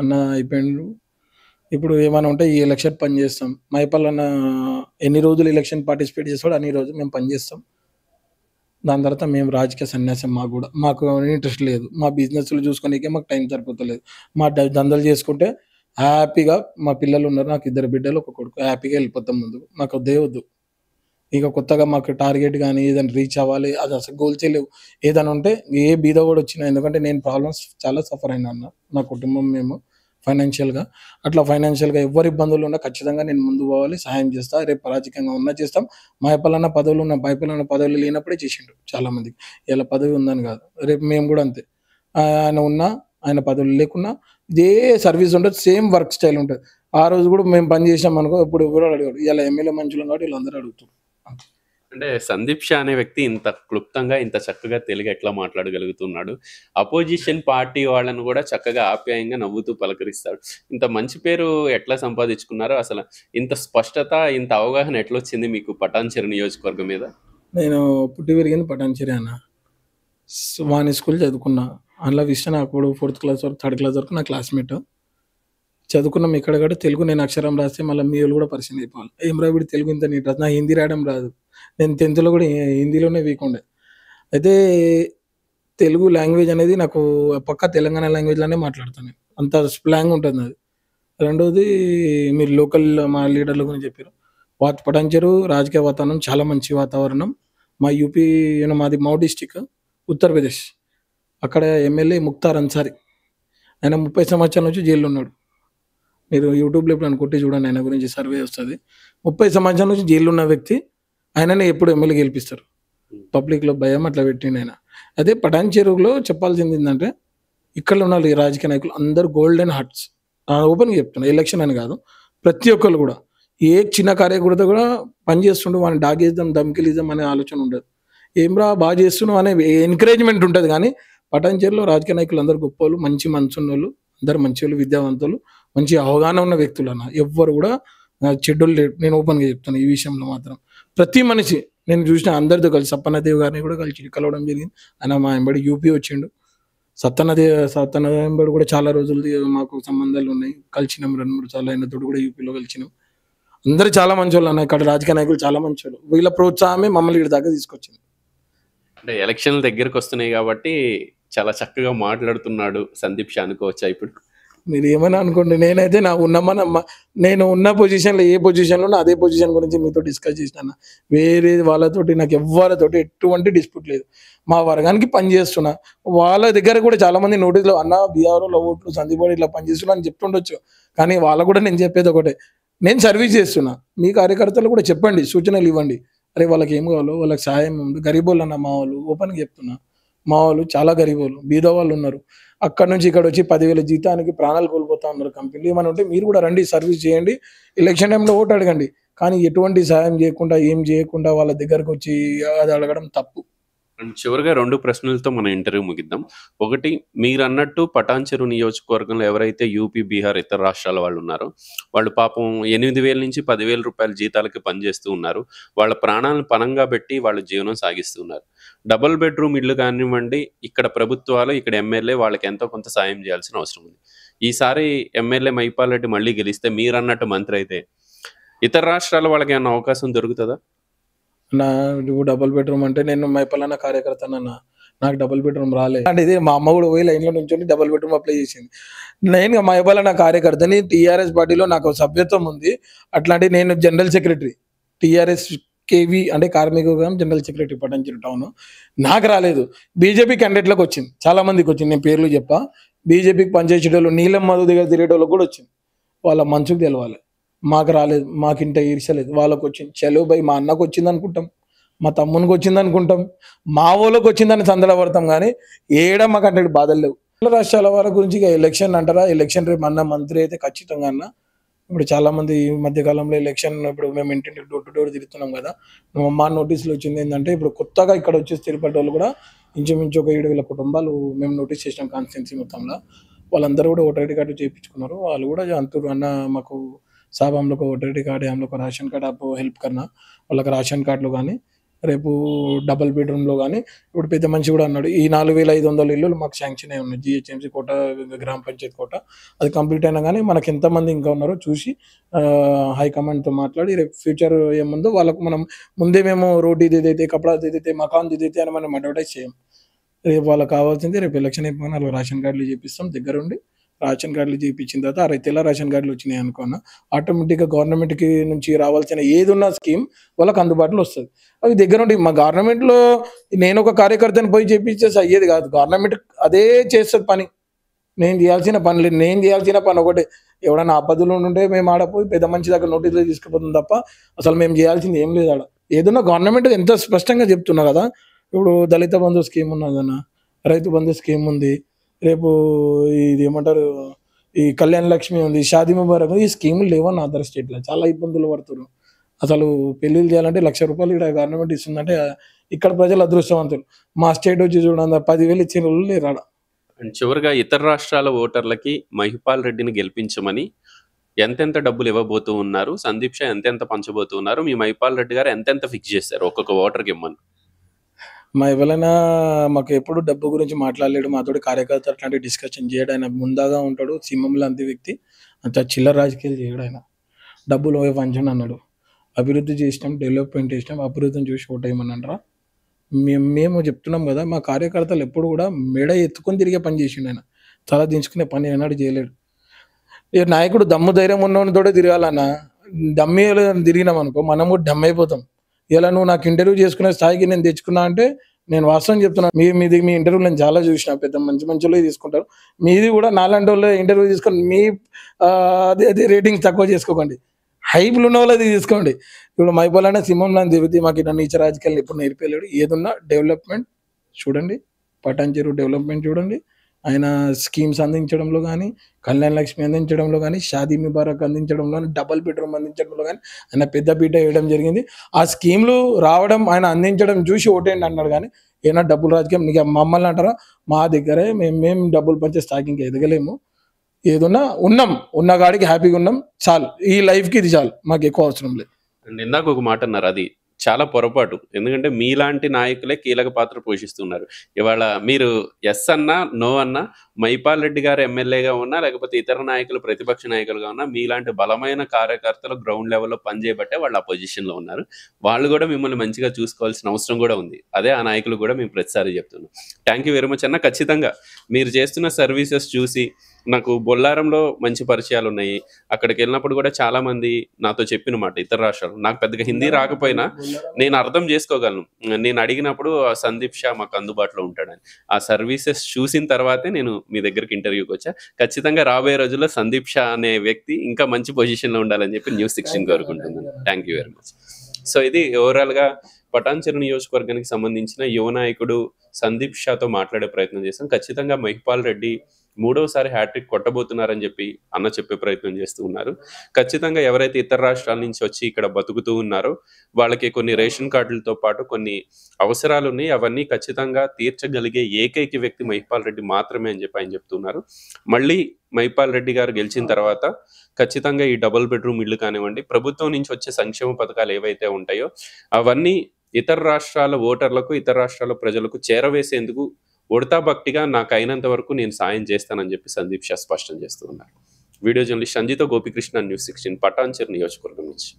అన్న అయిపోయిండు ఇప్పుడు ఏమైనా ఉంటే ఈ ఎలక్షన్ పని చేస్తాం మైపల్ అన్న ఎన్ని రోజులు ఎలక్షన్ పార్టిసిపేట్ చేస్తాడు అన్ని రోజులు మేము పనిచేస్తాం దాని తర్వాత మేము రాజకీయ సన్యాసం మాకు కూడా మాకు ఇంట్రెస్ట్ లేదు మా బిజినెస్లు చూసుకునేకే మాకు టైం సరిపోతలేదు మా దందలు చేసుకుంటే హ్యాపీగా మా పిల్లలు ఉన్నారు నాకు ఇద్దరు బిడ్డలు ఒక కొడుకు హ్యాపీగా వెళ్ళిపోతాం ముందు మాకు దేవద్దు ఇక కొత్తగా మాకు టార్గెట్ కానీ ఏదైనా రీచ్ అవ్వాలి అది అసలు చేయలేవు ఏదైనా ఉంటే ఏ బీద కూడా వచ్చినా ఎందుకంటే నేను ప్రాబ్లమ్స్ చాలా సఫర్ అయినా నా కుటుంబం మేము ఫైనాన్షియల్గా అట్లా ఫైనాన్షియల్గా ఎవరి ఇబ్బందులు ఉన్నా ఖచ్చితంగా నేను ముందు పోవాలి సహాయం చేస్తా రేపు రాజకీయంగా ఉన్నా చేస్తాం మా ఎప్పలన్న పదవులు ఉన్న బైపలన్న పదవులు లేనప్పుడే చేసిండు చాలా మంది ఇలా పదవి ఉందని కాదు రేపు మేము కూడా అంతే ఆయన ఉన్నా ఆయన పదవులు లేకున్నా ఇదే సర్వీస్ ఉంటుంది సేమ్ వర్క్ స్టైల్ ఉంటుంది ఆ రోజు కూడా మేము పని చేసాం అనుకో ఇప్పుడు ఎవరో అడిగాడు ఇలా ఎమ్మెల్యే మంచులం కాబట్టి వీళ్ళందరూ అడుగుతారు అంటే సందీప్ షా అనే వ్యక్తి ఇంత క్లుప్తంగా ఇంత చక్కగా తెలుగు ఎట్లా మాట్లాడగలుగుతున్నాడు అపోజిషన్ పార్టీ వాళ్ళను కూడా చక్కగా ఆప్యాయంగా నవ్వుతూ పలకరిస్తాడు ఇంత మంచి పేరు ఎట్లా సంపాదించుకున్నారో అసలు ఇంత స్పష్టత ఇంత అవగాహన ఎట్లా వచ్చింది మీకు పటాన్చెరు నియోజకవర్గం మీద నేను పుట్టి పెరిగింది పటాన్చెరి అన్న వాణి స్కూల్ చదువుకున్నా అందులో విషయం నాకు అప్పుడు ఫోర్త్ క్లాస్ వరకు థర్డ్ క్లాస్ వరకు నా క్లాస్మేట్ చదువుకున్నాం ఇక్కడ కూడా తెలుగు నేను అక్షరం రాస్తే మళ్ళీ మీ వాళ్ళు కూడా పరిచయం అయిపోవాలి ఏం రా వీడు తెలుగు ఇంత నీట్ నా హిందీ రాయడం రాదు నేను టెన్త్లో కూడా హిందీలోనే వీక్ ఉండే అయితే తెలుగు లాంగ్వేజ్ అనేది నాకు పక్క తెలంగాణ లాంగ్వేజ్లోనే మాట్లాడుతాను అంత స్లాంగ్ ఉంటుంది అది రెండోది మీరు లోకల్ మా లీడర్ల గురించి చెప్పారు వాత్ పటాంచరు రాజకీయ వాతావరణం చాలా మంచి వాతావరణం మా యూపీ యూనో మాది మౌ డిస్టిక్ ఉత్తరప్రదేశ్ అక్కడ ఎమ్మెల్యే ముక్తార్ అన్సారీ ఆయన ముప్పై సంవత్సరాల నుంచి జైల్లో ఉన్నాడు మీరు యూట్యూబ్లో ఎప్పుడు కొట్టి చూడండి ఆయన గురించి సర్వే వస్తుంది ముప్పై సంవత్సరాల నుంచి జైల్లో ఉన్న వ్యక్తి ఆయననే ఎప్పుడు ఎమ్మెల్యే గెలిపిస్తారు పబ్లిక్లో భయం అట్లా పెట్టిండు ఆయన అదే పటాన్ చెరువులో చెప్పాల్సింది ఏంటంటే ఇక్కడ ఉన్న రాజకీయ నాయకులు అందరు గోల్డెన్ హర్ట్స్ ఓపెన్గా చెప్తున్నా ఎలక్షన్ అని కాదు ప్రతి ఒక్కరు కూడా ఏ చిన్న కార్యకర్త కూడా పనిచేస్తుండే వాడిని డాగేద్దాం దమ్కిలిద్దాం అనే ఆలోచన ఉండదు ఏం రా బాగా చేస్తున్నావు అనే ఎంకరేజ్మెంట్ ఉంటుంది కానీ పటాన్ చెరువులో రాజకీయ నాయకులు అందరు గొప్ప వాళ్ళు మంచి మనసున్న వాళ్ళు అందరు మంచి వాళ్ళు విద్యావంతులు మంచి అవగాహన ఉన్న అన్న ఎవ్వరు కూడా చెడ్డు నేను ఓపెన్గా చెప్తాను ఈ విషయంలో మాత్రం ప్రతి మనిషి నేను చూసిన అందరితో కలిసి సప్పన్నదేవి గారిని కూడా కలిసి కలవడం జరిగింది ఆయన మా ఎంబడి యూపీ వచ్చిండు సత్తన్నదే సత్తన్నదేవ్ ఎంబడి కూడా చాలా రోజులు మాకు సంబంధాలు ఉన్నాయి కలిసినాం రెండు మూడు సార్లు అయిన తోడు కూడా యూపీలో కలిసినాం అందరూ చాలా మంచి వాళ్ళు అన్న ఇక్కడ రాజకీయ నాయకులు చాలా మంచి వాళ్ళు వీళ్ళ ప్రోత్సాహమే మమ్మల్ని ఇక్కడ దాకా తీసుకొచ్చింది అంటే ఎలక్షన్ల దగ్గరకు వస్తున్నాయి కాబట్టి చాలా చక్కగా మాట్లాడుతున్నాడు సందీప్ షా అనుకోవచ్చా ఇప్పుడు మీరు ఏమైనా అనుకోండి నేనైతే నా నమ్మ నేను ఉన్న పొజిషన్లో ఏ పొజిషన్లో ఉన్నా అదే పొజిషన్ గురించి మీతో డిస్కస్ చేసినా వేరే వాళ్ళతోటి నాకు ఎవరితోటి ఎటువంటి డిస్ప్యూట్ లేదు మా వర్గానికి పనిచేస్తున్నా వాళ్ళ దగ్గర కూడా చాలామంది నోటీసులు అన్న లవ్ ఓట్లు సందీపోడు ఇట్లా పనిచేస్తున్నా అని చెప్తుండొచ్చు కానీ వాళ్ళ కూడా నేను చెప్పేది ఒకటే నేను సర్వీస్ చేస్తున్నా మీ కార్యకర్తలు కూడా చెప్పండి సూచనలు ఇవ్వండి అరే వాళ్ళకి ఏం కావాలో వాళ్ళకి సహాయం ఉంది గరీబోళ్ళు అన్న మా వాళ్ళు ఓపెన్గా చెప్తున్నా మా వాళ్ళు చాలా గరీబోళ్ళు బీద వాళ్ళు ఉన్నారు అక్కడ నుంచి ఇక్కడ వచ్చి పదివేల జీతానికి ప్రాణాలు కోల్పోతా ఉన్నారు కంపెనీలు ఏమైనా ఉంటే మీరు కూడా రండి సర్వీస్ చేయండి ఎలక్షన్ టైంలో ఓటు అడగండి కానీ ఎటువంటి సాయం చేయకుండా ఏం చేయకుండా వాళ్ళ దగ్గరకు వచ్చి అది అడగడం తప్పు చివరిగా రెండు ప్రశ్నలతో మన ఇంటర్వ్యూ ముగిద్దాం ఒకటి మీరు అన్నట్టు పటాన్ చెరువు నియోజకవర్గంలో ఎవరైతే యూపీ బీహార్ ఇతర రాష్ట్రాల వాళ్ళు ఉన్నారో వాళ్ళు పాపం ఎనిమిది వేల నుంచి పదివేల రూపాయల జీతాలకి పనిచేస్తూ ఉన్నారు వాళ్ళ ప్రాణాలను పణంగా పెట్టి వాళ్ళు జీవనం సాగిస్తున్నారు డబుల్ బెడ్రూమ్ ఇళ్ళు కానివ్వండి ఇక్కడ ప్రభుత్వాలు ఇక్కడ ఎమ్మెల్యే వాళ్ళకి ఎంతో కొంత సాయం చేయాల్సిన అవసరం ఉంది ఈసారి ఎమ్మెల్యే మహిపాల్ రెడ్డి మళ్ళీ గెలిస్తే మీరన్నట్టు మంత్రి అయితే ఇతర రాష్ట్రాల వాళ్ళకి ఏమైనా అవకాశం దొరుకుతుందా నా నువ్వు డబుల్ బెడ్రూమ్ అంటే నేను మైపల్లన్న కార్యకర్తనన్నా నాకు డబుల్ బెడ్రూమ్ రాలేదు అంటే ఇది మా అమ్మ కూడా పోయి లైన్లో నుంచి డబుల్ బెడ్రూమ్ అప్లై చేసింది నేను మైపల్లన్న కార్యకర్తని టీఆర్ఎస్ పార్టీలో నాకు సభ్యత్వం ఉంది అట్లాంటి నేను జనరల్ సెక్రటరీ టీఆర్ఎస్ కేవీ అంటే కార్మిక విభాగం జనరల్ సెక్రటరీ పటాంచెరు టౌన్ నాకు రాలేదు బీజేపీ క్యాండిడేట్లకు వచ్చింది చాలా మందికి వచ్చింది నేను పేర్లు చెప్పా బీజేపీకి పనిచేసేటోళ్ళు నీలం మధు దగ్గర తిరిగేటోళ్ళకి కూడా వచ్చింది వాళ్ళ మంచుకు తెలవాలి మాకు రాలేదు మాకింట ఈర్చలేదు వాళ్ళకి వచ్చింది చలో భయ్ మా అన్నకు వచ్చింది అనుకుంటాం మా తమ్మునికి వచ్చింది అనుకుంటాం మా ఊళ్ళకి వచ్చిందని సందడపడతాం కానీ ఏడా మాకు అంటే బాధలు లేవు రాష్ట్రాల వారి గురించి ఎలక్షన్ అంటారా ఎలక్షన్ రేపు అన్న మంత్రి అయితే ఖచ్చితంగా అన్నా ఇప్పుడు మంది ఈ మధ్యకాలంలో ఎలక్షన్ ఇప్పుడు మేము ఇంటింటి డోర్ టు డోర్ తిరుగుతున్నాం కదా మా నోటీసులు వచ్చింది ఏంటంటే ఇప్పుడు కొత్తగా ఇక్కడ వచ్చేసి తిరుపతి వాళ్ళు కూడా ఇంచుమించు ఒక ఏడు వేల కుటుంబాలు మేము నోటీస్ చేసినాం కాన్స్టిట్యున్సీ మొత్తంలో వాళ్ళందరూ కూడా ఓటర్ ఐడి కార్డు చేయించుకున్నారు వాళ్ళు కూడా అంతూరు అన్న మాకు సాబ్ ఒక ఓటర్ ఐడి కార్డు ఆమెకు రేషన్ కార్డు అప్పు హెల్ప్ కన్నా వాళ్ళకి రేషన్ కార్డులు కానీ రేపు డబల్ బెడ్రూమ్లో కానీ ఇప్పుడు పెద్ద మనిషి కూడా అన్నాడు ఈ నాలుగు వేల ఐదు వందల ఇల్లులు మాకు శాంక్షన్ అయి ఉన్నాయి జిహెచ్ఎంసీ కోట గ్రామ పంచాయతీ కోట అది కంప్లీట్ అయినా కానీ మనకి ఎంతమంది ఇంకా ఉన్నారో చూసి హైకమాండ్తో మాట్లాడి రేపు ఫ్యూచర్ ఏముందో వాళ్ళకు మనం ముందే మేము రోడ్డు ఇది ఏదైతే కపడా అయితే మకాన్ అయితే అని మనం అడ్వర్టైజ్ చేయం రేపు వాళ్ళకి కావాల్సింది రేపు ఎలక్షన్ అయిపోయిన వాళ్ళకి రేషన్ కార్డులు చేపిస్తాం దగ్గరుండి రేషన్ కార్డులు చేయించిన తర్వాత ఆ తెల్ల రేషన్ కార్డులు వచ్చినాయి అనుకున్న ఆటోమేటిక్గా గవర్నమెంట్కి నుంచి రావాల్సిన ఏదున్న స్కీమ్ వాళ్ళకి అందుబాటులో వస్తుంది అవి దగ్గర ఉండి మా గవర్నమెంట్లో నేను ఒక కార్యకర్తను పోయి చేపించేసి అయ్యేది కాదు గవర్నమెంట్ అదే చేస్తుంది పని నేను చేయాల్సిన పని లేదు నేను చేయాల్సిన పని ఒకటి ఎవడన్నా అబద్ధులు ఉంటే మేము ఆడపోయి పెద్ద మంచి దగ్గర నోటీసులు తీసుకుపోతుంది తప్ప అసలు మేము చేయాల్సింది ఏం లేదు ఆడ ఏదన్నా గవర్నమెంట్ ఎంత స్పష్టంగా చెప్తున్నా కదా ఇప్పుడు దళిత బంధు స్కీమ్ ఉన్నదన్న రైతు బంధు స్కీమ్ ఉంది రేపు ఇది ఏమంటారు ఈ కళ్యాణ లక్ష్మి ఉంది షాదీ ముబారక్ ఈ స్కీములు లేవని అదర్ స్టేట్లో చాలా ఇబ్బందులు పడుతున్నారు అసలు పెళ్ళిళ్ళు చేయాలంటే లక్ష రూపాయలు ఇక్కడ గవర్నమెంట్ ఇస్తుందంటే ఇక్కడ ప్రజలు అదృష్టవంతులు మా స్టేట్ వచ్చి చూడండి పదివేలు ఇచ్చిన వాళ్ళు అక్కడ చివరిగా ఇతర రాష్ట్రాల ఓటర్లకి మహిపాల్ రెడ్డిని గెలిపించమని ఎంతెంత డబ్బులు ఇవ్వబోతూ ఉన్నారు సందీప్ షా ఎంతెంత పంచబోతున్నారు మీ మహిపాల్ రెడ్డి గారు ఎంతెంత ఫిక్స్ చేస్తారు ఒక్కొక్క ఓటర్కి ఇమ్మని మా ఎవరైనా మాకు ఎప్పుడు డబ్బు గురించి మాట్లాడలేడు మాతో కార్యకర్త అట్లాంటి డిస్కషన్ చేయడు ఆయన ముందాగా ఉంటాడు సింహంలో అంతే వ్యక్తి అంత చిల్లర రాజకీయాలు చేయడు ఆయన డబ్బులు వంచన అన్నాడు అభివృద్ధి చేసినాం డెవలప్మెంట్ చేసినాం అభివృద్ధిని చూసి ఓటేయమన్నారా మేము మేము చెప్తున్నాం కదా మా కార్యకర్తలు ఎప్పుడు కూడా మెడ ఎత్తుకొని తిరిగే పని చేసిండు ఆయన తల దించుకునే పని ఏనాడు చేయలేడు నాయకుడు దమ్ము ధైర్యం ఉన్నోడితోటే తిరగాలన్నా దమ్మి తిరిగినాం అనుకో మనము డమ్ అయిపోతాం ఇలా నువ్వు నాకు ఇంటర్వ్యూ చేసుకునే స్థాయికి నేను తెచ్చుకున్నా అంటే నేను వాస్తవం చెప్తున్నాను మీ మీది మీ ఇంటర్వ్యూ నేను చాలా చూసిన పెద్ద మంచి మంచి తీసుకుంటారు మీది కూడా నాలాంటి వాళ్ళు ఇంటర్వ్యూ తీసుకొని మీ అది రేటింగ్ తక్కువ చేసుకోకండి హైపులు ఉన్న వాళ్ళది తీసుకోండి ఇప్పుడు మైపోలనే సింహంలో దిగుతుంది మాకు ఇట్లా నీచ రాజకీయాలు ఇప్పుడు నేర్పేలేడు ఏదున్నా డెవలప్మెంట్ చూడండి పటాన్ చెరువు డెవలప్మెంట్ చూడండి ఆయన స్కీమ్స్ అందించడంలో కానీ కళ్యాణ్ లక్ష్మి అందించడంలో కానీ షాదీ ముబారక్ అందించడంలో కానీ డబల్ బెడ్రూమ్ అందించడంలో కానీ ఆయన పెద్ద బిడ్డ వేయడం జరిగింది ఆ స్కీమ్లు రావడం ఆయన అందించడం చూసి ఓటేయండి అన్నాడు కానీ ఏమన్నా డబ్బులు రాజకీయం నీకు మమ్మల్ని అంటారా మా దగ్గరే మేము మేము డబ్బులు పంచే స్టాకింగ్ ఎదగలేము ఏదన్నా ఉన్నాం ఉన్నగాడికి హ్యాపీగా ఉన్నాం చాలు ఈ లైఫ్కి ఇది చాలు మాకు ఎక్కువ అవసరం లేదు ఇందాక ఒక మాట అన్నారు అది చాలా పొరపాటు ఎందుకంటే మీలాంటి నాయకులే కీలక పాత్ర పోషిస్తున్నారు ఇవాళ మీరు ఎస్ అన్నా నో అన్నా మైపాల్ రెడ్డి గారు ఎమ్మెల్యేగా ఉన్నా లేకపోతే ఇతర నాయకులు ప్రతిపక్ష నాయకులుగా ఉన్నా మీలాంటి బలమైన కార్యకర్తలు గ్రౌండ్ లెవెల్లో పనిచేయబట్టే వాళ్ళు ఆ పొజిషన్లో ఉన్నారు వాళ్ళు కూడా మిమ్మల్ని మంచిగా చూసుకోవాల్సిన అవసరం కూడా ఉంది అదే ఆ నాయకులు కూడా మేము ప్రతిసారి చెప్తున్నాం థ్యాంక్ యూ వెరీ మచ్ అన్న ఖచ్చితంగా మీరు చేస్తున్న సర్వీసెస్ చూసి నాకు బొల్లారంలో మంచి పరిచయాలు ఉన్నాయి అక్కడికి వెళ్ళినప్పుడు కూడా చాలా మంది నాతో చెప్పిన మాట ఇతర రాష్ట్రాలు నాకు పెద్దగా హిందీ రాకపోయినా నేను అర్థం చేసుకోగలను నేను అడిగినప్పుడు ఆ సందీప్ షా మాకు అందుబాటులో ఉంటాడని ఆ సర్వీసెస్ చూసిన తర్వాతే నేను మీ దగ్గరికి ఇంటర్వ్యూకి వచ్చా ఖచ్చితంగా రాబోయే రోజుల్లో సందీప్ షా అనే వ్యక్తి ఇంకా మంచి పొజిషన్లో ఉండాలని చెప్పి న్యూస్ సిక్స్టీన్ కోరుకుంటున్నాను thank you very much so ఇది ఓవరాల్ ఓవరాల్గా పటాన్చెరు నియోజకవర్గానికి సంబంధించిన యువ నాయకుడు సందీప్ షాతో మాట్లాడే ప్రయత్నం చేశాం ఖచ్చితంగా మహిపాల్ రెడ్డి మూడవసారి హ్యాట్రిక్ కొట్టబోతున్నారని చెప్పి అన్న చెప్పే ప్రయత్నం చేస్తూ ఉన్నారు ఖచ్చితంగా ఎవరైతే ఇతర రాష్ట్రాల నుంచి వచ్చి ఇక్కడ బతుకుతూ ఉన్నారో వాళ్ళకి కొన్ని రేషన్ కార్డులతో పాటు కొన్ని అవసరాలు ఉన్నాయి అవన్నీ ఖచ్చితంగా తీర్చగలిగే ఏకైక వ్యక్తి మహిపాల్ రెడ్డి మాత్రమే అని చెప్పి ఆయన చెప్తున్నారు మళ్ళీ మహిపాల్ రెడ్డి గారు గెలిచిన తర్వాత ఖచ్చితంగా ఈ డబుల్ బెడ్రూమ్ ఇల్లు కానివ్వండి ప్రభుత్వం నుంచి వచ్చే సంక్షేమ పథకాలు ఏవైతే ఉంటాయో అవన్నీ ఇతర రాష్ట్రాల ఓటర్లకు ఇతర రాష్ట్రాల ప్రజలకు చేరవేసేందుకు ఉడతా భక్తిగా నాకు అయినంత వరకు నేను సాయం చేస్తానని చెప్పి సందీప్ షా స్పష్టం చేస్తూ ఉన్నారు video journalist Sanjeetha Gopikrishna news sixteen Patancheru నియోజకవర్గం నుంచి